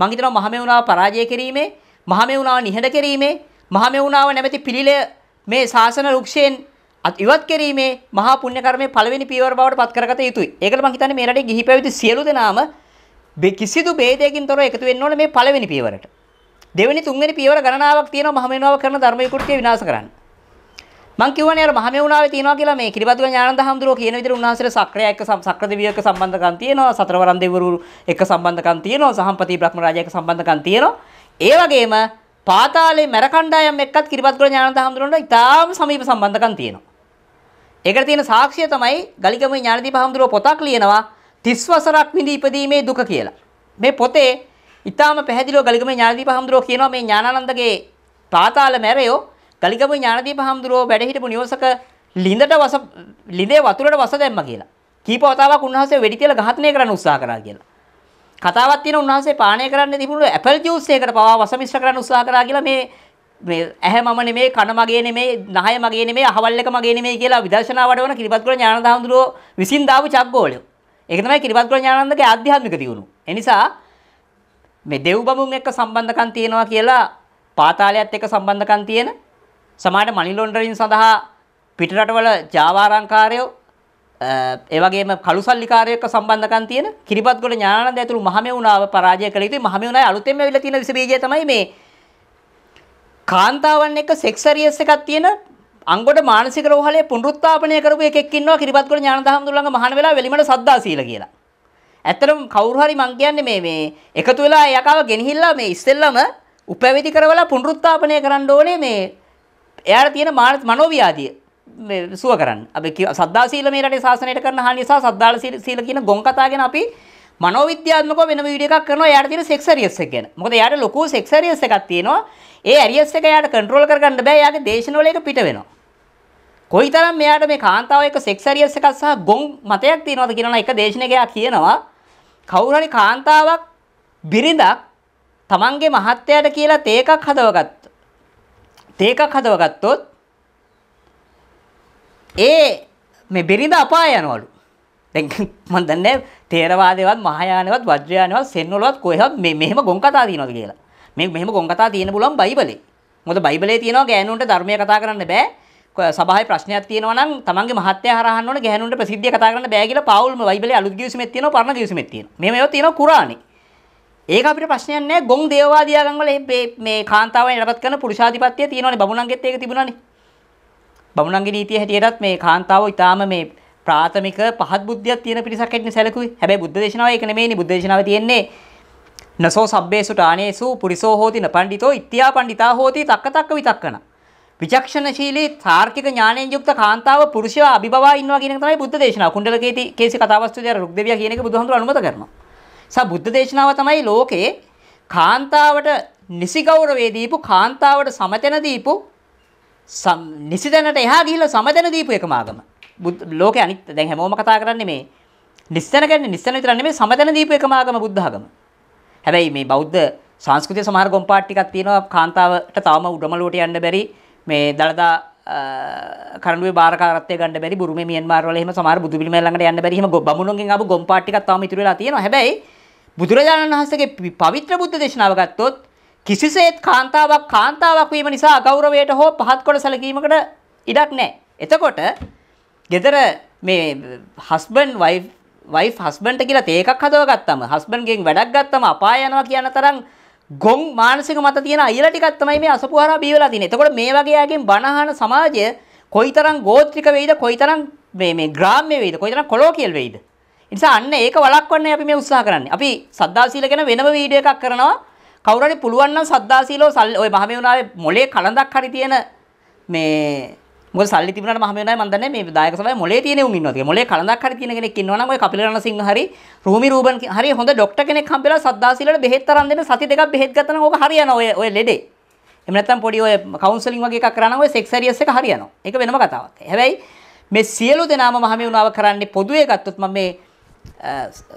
මං හිතනවා මහමෙවුනාව පරාජය කිරීමේ මහමෙවුනාව නිහඬ කිරීමේ මහමෙවුනාව නැමැති පිළිලය මේ ශාසන රුක්ෂයෙන් ඉවත් කිරීමේ මහා පුණ්‍ය කර්මයේ පළවෙනි පියවර බවට පත් කරගත යුතුයි. ඒකට මං හිතන්නේ මේ රටේ ගිහි පැවිදි සියලු දෙනාම කිසිදු ભેදයකින් තොරව එකතු වෙන්න ඕනේ මේ පළවෙනි පියවරට. දෙවෙනි තුන්වෙනි පියවර ගණනාවක් තියෙනවා මහමෙවුනාව කරන ධර්ම විකෘතිය විනාශ කරන්න. මං කියවනේ අර මහමෙවුනාවේ තියෙනවා කියලා මේ කිරිබතුග ඥානන්ද හඳුරෝ කියන විදිහට උන්වහන්සේට සක්‍රය එක්ක සක්‍ර දෙවියෝ එක්ක සම්බන්ධකම් තියෙනවා සතරවරන් දෙවිවරු එක්ක සම්බන්ධකම් තියෙනවා සහම්පති බ්‍රහ්මරාජා එක්ක සම්බන්ධකම් තියෙනවා. ඒ වගේම පාතාලේ මැර කණ්ඩායම් එක්කත් කිරිබත්ගොඩ ඥානන්ද හඳුරනට ඉතාම සමීප සම්බන්ධකම් තියෙනවා. ඒකට තියෙන සාක්ෂිය තමයි ගලිගම ඥානදීප හඳුරෝ පොතක් ලියනවා තිස් වසරක් විඳී ඉපදීමේ දුක කියලා. මේ පොතේ ඊටාම පැහැදිලිව ගලිගම ඥානදීප හඳුරෝ කියනවා මේ ඥානানন্দගේ පාතාල මැරයෝ ගලිගම ඥානදීප හඳුරෝ වැඩ හිටපු නිවසක ලිඳට වස ලිඳේ වතුරට වස දැම්මා කියලා. කීප වතාවක් උන්වහන්සේ වෙඩි තියලා ඝාතනය කරන්න උත්සාහ කරා කියලා. කතාවක් තියෙන උන්වහන්සේ පානය කරන්න තිබුණු ඇපල් ජූස් එකකට පවා වස මිශ්‍ර කරන්න උත්සාහ කරා කියලා මේ මේ ඇහැ මම නෙමේ කන මගේ නෙමේ නහය මගේ නෙමේ අහවල් එක මගේ නෙමේ කියලා විදර්ශනා වඩවන කිරිපත්ගල ඥානදාඳුරෝ විසින් දාපු චක්ගෝලියෝ. ඒක තමයි කිරිබත්ගල ඥානන්දගේ ආධ්‍යාත්මික දියුණුව. ඒ නිසා මේ දෙව්බඹුන් එක්ක සම්බන්ධකම් තියෙනවා කියලා පාතාලයත් එක්ක සම්බන්ධකම් තියෙන සමාජ මනි ලොන්ඩරින් සඳහා පිටරටවල ජාවාරංකාරයෝ ඒ වගේම කළුසල්ලිකාරයෝ එක්ක සම්බන්ධකම් තියෙන කිරිබත්ගල ඥානන්ද ඇතුළු මහමෙවුනාව පරාජය කළ යුතුයි. මහමෙවුනායි අලුතෙන්ම ඇවිල්ලා තියෙන විස බීජය තමයි මේ කාන්තාවන් එක්ක සෙක්ස් ඇරියස් එකක් තියෙන අංගොඩ මානසික රෝහලේ පුනරුත්ථාපනය කරපු එකෙක් ඉන්නවා කිරිබත්ගොඩ ඥානදහම් දුල්ලංග මහාන වෙලා වෙලිමඩ සද්දාසීල කියලා. ඇත්තටම කවුරු හරි මං කියන්නේ මේ මේ එකතු වෙලා යකාව ගෙනහිල්ලා මේ ඉස්සෙල්ලම උපැවිදි කරවලා පුනරුත්ථාපනය කරන්න ඕනේ මේ එයාට තියෙන මනෝව්‍යාධිය මේ සුව කරන්න. අපි සද්දාසීල මේ රටේ ශාසනයට කරන හානිය සහ සද්දාල සීල කියන ගොන් කතා ගැන අපි මනෝවිද්‍යාත්මකව වෙනම වීඩියෝ එකක් කරනවා එයාට තියෙන සෙක්ස් ඇරියස් එක ගැන. මොකද එයාට ලොකු සෙක්ස් ඇරියස් එකක් තියෙනවා. ඒ ඇරියස් එක යාට කන්ට්‍රෝල් කරගන්න බෑ. යාගේ දේශනවල එක පිට වෙනවා. කොයිතරම් මෙයාට මේ කාන්තාව එක්ක සෙක්ස් ඇරියස් එකක් සහ ගොන් මතයක් තියෙනවද කියනවා එක දේශනයක යා කියනවා කවුරු හරි කාන්තාවක් බිරිඳක් තමන්ගේ මහත්තයාට කියලා තේකක් හදවගත්ත. තේකක් හදවගත්තොත් ඒ මේ බිරිඳ අපාය යනවලු. දැන් මම දන්නේ තේරවාදේවත් මහායානෙවත් වජ්‍රයානෙවත් සෙන්වලවත් කොහෙවත් මේ මෙහෙම ගොන් කතා දිනවද කියලා. මේ මෙහෙම ගොන් කතා තියෙන බුලම් බයිබලේ. මොකද බයිබලේ තියෙනවා ගෑනුන්ට ධර්මය කතා කරන්න බෑ. සභාවේ ප්‍රශ්නයක් තියෙනවා නම් තමන්ගේ මහත්ය හරහන්න ඕන ගෑනුන්ට ප්‍රසිද්ධිය කතා කරන්න බෑ කියලා පාවුල්ම බයිබලේ අලුත් ගිවිසුමක් තියෙනවා පරණ ගිවිසුමක් තියෙනවා. මේ මේවා තියෙනවා කුරානේ. ඒක අපිට ප්‍රශ්නයක් නෑ ගොන් දේවවාදී ආගම් වල මේ කාන්තාවන් ඉරපත් කරන පුරුෂාධිපත්‍යය තියෙනවානේ බමුණන්ගෙත් ඒක තිබුණානේ. බමුණන්ගේ නීතිය හැටියටත් මේ කාන්තාව ඊටාම මේ ප්‍රාථමික පහත් බුද්ධියක් තියෙන පිරිසක් හැටියට සැලකුවේ. හැබැයි බුද්ධ දේශනාව ඒක නෙමෙයිනේ. බුද්ධ දේශනාව තියෙන්නේ නසෝ සබ්බේසු ටානේසු පුරිසෝ හෝති නපණ්ඩිතෝ ඉත්‍යා පණ්ඩිතා හෝති තක්ක තක්ක විතක්කන. විචක්ෂණශීලී තාර්කික ඥාණයෙන් යුක්ත කාන්තාව පුරුෂයා අභිබවා ඉන්නවා කියන එක තමයි බුද්ධ දේශනාව. කුණ්ඩලකේති කේසේ කතාවස්තුවේ අර රුක්දේවිය කියන එක බුදුහාමුදුරුවෝ අනුමත කරනවා. සා බුද්ධ දේශනාව තමයි ලෝකේ කාන්තාවට නිසි ගෞරවේ දීපු කාන්තාවට සමතැන දීපු නිසි දැනට එහා ගිහිල්ලා සමතැන දීපු එකම ආගම. ලෝකේ අනිත් දැන් හැමෝම කතා කරන්නේ මේ නිස්සන ගැන නිස්සන විතර නෙමෙයි සමතැන දීපු එකම ආගම බුද්ධ ආගම. හැබැයි මේ බෞද්ධ සංස්කෘතිය සමහර ගොම්පාට් ටිකක් තියෙනවා කාන්තාවට තවම උඩමළුවට යන්න බැරි මේ දළදා කරනුවේ බාරකාරත්වය ගන්න බැරි බුරුමේ මියන්මාර් වල එහෙම සමහර බුදු පිළිමය ළඟට යන්න බැරි එහෙම බමුණුන්ගෙන් ආපු ගොම්පාට් ටිකක් තවම ඉතුරු වෙලා තියෙනවා. හැබැයි බුදුරජාණන් වහන්සේගේ පවිත්‍ර බුද්ධ දේශනාව ගත්තොත් කිසිසේත් කාන්තාවක් කාන්තාවක් වීම නිසා අගෞරවයට හෝ පහත් කොට සැලකීමකට ඉඩක් නැහැ. එතකොට gedara මේ husband wife වයිෆ් හස්බන්ඩ් කියලා තේකක් හදවගත්තම හස්බන්ඩ්ගෙන් වැඩක් ගත්තම අපාය යනවා කියන තරම් ගොන් මානසික මත තියෙන අයලා ටිකක් තමයි මේ අසපුහරා බී වෙලා තියෙන්නේ. එතකොට මේ වගේ අයගෙන් බණහන සමාජය කොයිතරම් ගෝත්‍රික වෙයිද කොයිතරම් මේ මේ ග්‍රාම්‍ය වෙයිද කොයිතරම් කොලෝකියල් වෙයිද? ඒ නිසා අන්න ඒක වළක්වන්නයි අපි මේ උත්සාහ කරන්නේ. අපි සද්දාශීල ගැන වෙනම වීඩියෝ එකක් කරනවා. කවුරු හරි පුළුවන් නම් සද්දාශීලව ඔය මහමෙවුනාවේ මොලේ කලඳක් හරි තියෙන මේ මොකද සල්ලි තිබුණාට මහම වෙනවයි මන් දන්නේ මේ දායක සභාවේ මොලේ තියෙන උන් ඉන්නවා. මොලේ කලඳක් හරි තියෙන කෙනෙක් ඉන්නවා නම් ඔය කපිල රණසිංහ හරි රූමි රූබන් හරි හොඳ ඩොක්ටර් කෙනෙක් හම්බෙලා සද්දාසීලට බෙහෙත් තරම් දෙන්න සති දෙකක් බෙහෙත් ගත්තා නම් ඕක හරියනවා ඔය ඔය ලෙඩේ. එහෙම නැත්නම් පොඩි ඔය කවුන්සලින් වගේ එකක් කරා නම් ඔය සෙක්ස් ඇරියස් එක හරියනවා. ඒක වෙනම කතාවක්. හැබැයි මේ සියලු දෙනාම මහම වුණාව කරන්නේ පොදුවේ ගත්තොත් මම මේ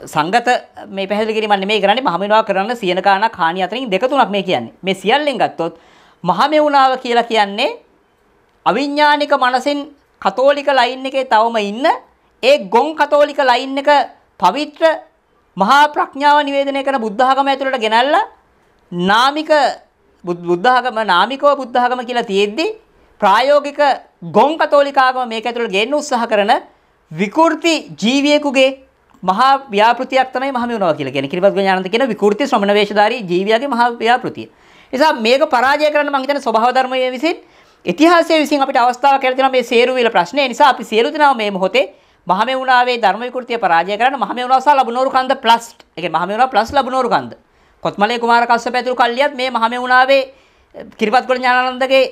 සංගත මේ පැහැදිලි කිරීම නෙමෙයි කරන්නේ මහම වුණාව කරන්න සියන කාණා කාණි අතරින් දෙක තුනක් මේ කියන්නේ. මේ සියල්ලෙන් ගත්තොත් මහම වුණාව කියලා කියන්නේ අවිඥානික මනසින් කතෝලික ලයින් එකේ තවම ඉන්න ඒ ගොන් කතෝලික ලයින් එක පවිත්‍ර මහා ප්‍රඥාව නිවේදනය කරන බුද්ධඝම ඇතුළට ගෙනල්ලා නාමික බුද්ධඝම නාමිකව බුද්ධඝම කියලා තියෙද්දි ප්‍රායෝගික ගොන් කතෝලික ආගම මේක ඇතුළට ගේන්න උත්සාහ කරන විකෘති ජීවියෙකුගේ මහා ව්‍යාපෘතියක් තමයි මහමිනුනවා කියලා කියන්නේ. කිරිබත් ඥානන්ත කියන විකෘති ශ්‍රමණ වේශධාරී ජීවියාගේ මහා ව්‍යාපෘතිය. නිසා මේක පරාජය කරන්න මම හිතන්නේ ස්වභාව ධර්මයේ විසින් ඉතිහාසය විසින් අපිට අවස්ථාවක් කියලා දෙනවා මේ සේරුවිල ප්‍රශ්නේ නිසා අපි සියලු දෙනාම මේ මොහොතේ මහමෙවුනාවේ ධර්ම විකෘතිය පරාජය කරන්න මහමෙවුනාව සහ ලබුනෝරු කන්ද ප්ලස් ඒ කියන්නේ මහමෙවුනාව ප්ලස් ලබුනෝරු කන්ද කොත්මලේ කුමාර කස්සප ඇතුළු කල්ලියත් මේ මහමෙවුනාවේ කිරිපත්ගොඩ ඥානানন্দගේ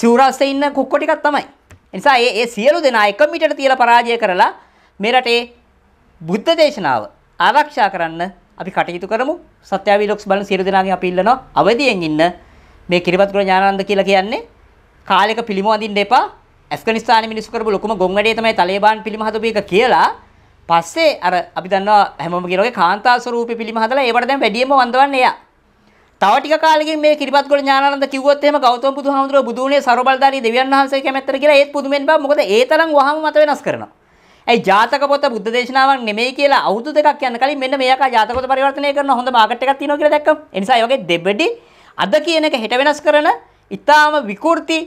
සිවුරස්සේ ඉන්න කුක්කො ටිකක් තමයි ඒ නිසා මේ මේ සියලු දෙනා එක මීටර තියලා පරාජය කරලා මේ රටේ බුද්ධ දේශනාව ආරක්ෂා කරන්න අපි කටයුතු කරමු සත්‍යාවී ලොක්ස් බලන සියලු දෙනාගෙන් අපි ඉල්ලනවා අවදියෙන් ඉන්න මේ කිරිපත්ගොඩ ඥානানন্দ කියලා කියන්නේ කාලෙක පිළිම වදින්න එපා ඇෆ්ගනිස්තානයේ මිනිස්සු කරපු ලොකුම ගොන් වැඩේ තමයි තලේබාන් පිළිම හදපු එක කියලා පස්සේ අර අපි දන්නවා හැමෝම කියන වගේ කාන්තා ස්වරූපේ පිළිම හදලා ඒවට දැන් වැඩියෙන්ම වන්දවන්නේ එයා. තව ටික කාලෙකින් මේ කිරිපත්ගොඩ ඥානානන්ද කිව්වොත් එහෙම ගෞතම බුදුහාමුදුරුව බුදුුණේ සරබල්දාරී දෙවියන් වහන්සේ කැමැත්තට කියලා ඒත් පුදුමෙන් බා මොකද ඒ තරම් වහම මත වෙනස් කරනවා. ඇයි ජාතක පොත බුද්ධ දේශනාවක් නෙමෙයි කියලා අවුරුදු දෙකක් යන කලින් මෙන්න මේක ජාතක පොත පරිවර්තනය කරන හොඳ මාකට් එකක් තියෙනවා කියලා දැක්කම. ඒ නිසා ඒ වගේ දෙබඩි අද කියන එක හෙට වෙනස් කරන ඉතාම විකෘති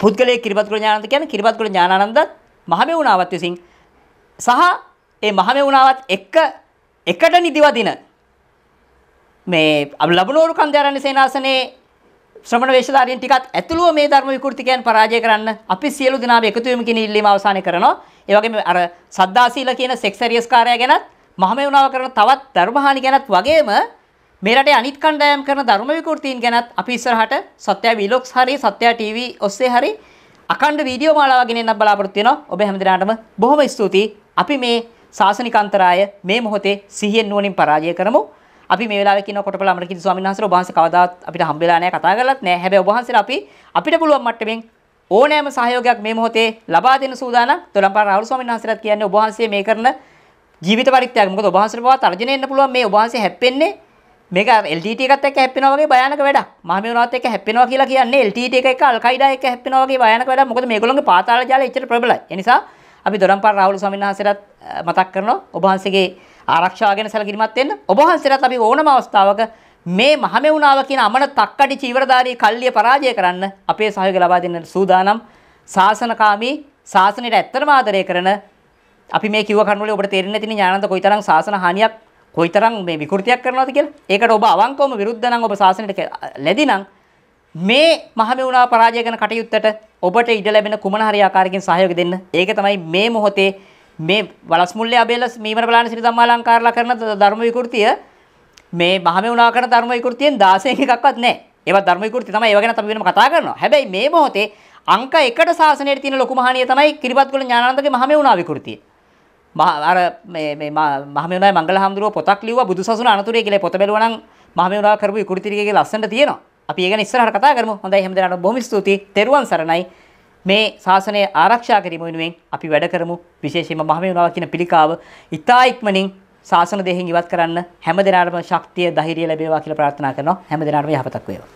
පුද්ගලයේ කිරිබත්කුල ඥානන්ද කියන්නේ කිරිබත්කුල ඥානানন্দ මහමෙවුනාවත් විසින් සහ ඒ මහමෙවුනාවත් එක්ක එකට නිදිවදින මේ අබලබනෝරු කන්දරන්නේ සේනාසනේ ශ්‍රමණ වේශධාරීන් ටිකත් ඇතුළුව මේ ධර්ම විකෘතිකයන් පරාජය කරන්න අපි සියලු දෙනාම එකතු වෙමු කියන ඉල්ලීම අවසන් කරනවා. ඒ වගේම අර සද්දාශීල කියන සෙක්සරියස් කාර්යය ගැනත් මහමෙවුනාව කරන තවත් ධර්මහානි ගැනත් වගේම මේරට අනිත් කණ්ඩායම් කරන ධර්ම විකෘතීන් ගැනත් අපි ඉස්සරහට සත්‍ය වීලොග්ස් හරි සත්‍ය ටීවී ඔස්සේ හරි අකණ්ඩ වීඩියෝ මාලාවක් ගෙනෙන්න බලාපොරොත්තු වෙනවා. ඔබ හැම දිනාටම බොහොම ස්තුතියි. අපි මේ සාසනික අන්තරාය මේ මොහොතේ සිහියෙන් නුවණින් පරාජය කරමු. අපි මේ වෙලාවේ කියන කොටපල අමරකින් ස්වාමීන් වහන්සේ ඔබ වහන්සේ කවදාත් අපිට හම්බෙලා නැහැ කතා කරලත් නැහැ. හැබැයි ඔබ වහන්සේලා අපි අපිට පුළුවන් මට්ටමින් ඕනෑම සහයෝගයක් මේ මොහොතේ ලබා දෙන්න සූදානම්. තොලම්පාර රාහුල ස්වාමීන් වහන්සේලාත් කියන්නේ ඔබ වහන්සේ මේ කරන ජීවිත පරිත්‍යාගය. මොකද ඔබ වහන්සේට පවා තර්ජනය වෙන්න පුළුවන් මේ ඔබ වහන්සේ හැප්පෙන්නේ මේක LTT එකත් එක්ක හැප්පෙනවා වගේ භයානක වැඩක්. මහමෙවුනාත් එක්ක හැප්පෙනවා කියලා කියන්නේ LTT එක එක්ක අල්කයිඩා එක්ක හැප්පෙනවා වගේ භයානක වැඩක්. මොකද මේගොල්ලෝගේ පාතාල ජාලය එච්චර ප්‍රබලයි. ඒ නිසා අපි දොරම්පාර රාහුල ස්වාමීන් වහන්සේට මතක් කරනවා ඔබ වහන්සේගේ ආරක්ෂාව ගැන සැලකිලිමත් වෙන්න. ඔබ වහන්සේට අපි ඕනම අවස්ථාවක මේ මහමෙවුනාව කියන අමන තක්කඩි චීවරධාරී කල්ලිය පරාජය කරන්න අපේ සහයෝගය ලබා දෙන්න සූදානම් සාසනකාමී සාසනයට ඇත්තටම ආදරය කරන අපි මේ කිව්ව කරුණු වල ඔබට තේරෙන්නේ නැති ඥානන්ත කොයිතරම් සාසන හානියක් කොයිතරම් මේ විකෘතියක් කරනවද කියලා ඒකට ඔබ අවංකවම විරුද්ධ නම් ඔබ ශාසනයට ලැබිනම් මේ මහමෙවුනා පරාජය කරන කටයුත්තට ඔබට ඉඩ ලැබෙන කුමන හරි ආකාරයකින් සහයෝගය දෙන්න. ඒක තමයි මේ මොහොතේ මේ වලස්මුල්ලේ අබේලස් මීමර බලන ශ්‍රී ධම්මාලංකාරලා කරන ධර්ම විකෘතිය මේ මහමෙවුනා කරන ධර්ම විකෘතියෙන් 16 එකක්වත් නැහැ. ඒවා ධර්ම විකෘති තමයි ඒව ගැන අපි වෙනම කතා කරනවා. හැබැයි මේ මොහොතේ අංක 1ට සාසනයේ තියෙන ලොකුම හානිය තමයි කිරිබත්ගොඩ ඥානানন্দගේ මහමෙවුනා විකෘතිය. අර මහමනයි මංගල හමුදුරුව පොතක් ලිව බුදු සසුන අනතුරේ කියල පොත බැලුවන මහමවා කරපු කුරිතිරගේ ලස්සට තියෙනවා අපි ඒ නිස්සරට කතා කරම හොඳ හෙමදරට බොම ස්තුති තෙරුවන් සරණයි මේ ශාසනය ආරක්ෂා කිරීම වෙනුවෙන් අපි වැඩ කරමු විශේෂයෙන්ම මහමෙවුනාව කියන පිළිකාව ඉතා ඉක්මනින් ශාසන දෙහින් ඉවත් කරන්න හැම දිනාටම ශක්තිය ධෛර්යය ලැබේවා කියලා ප්‍රාර්ථනා කරනවා හැම දිනාටම යහපතක් වේවා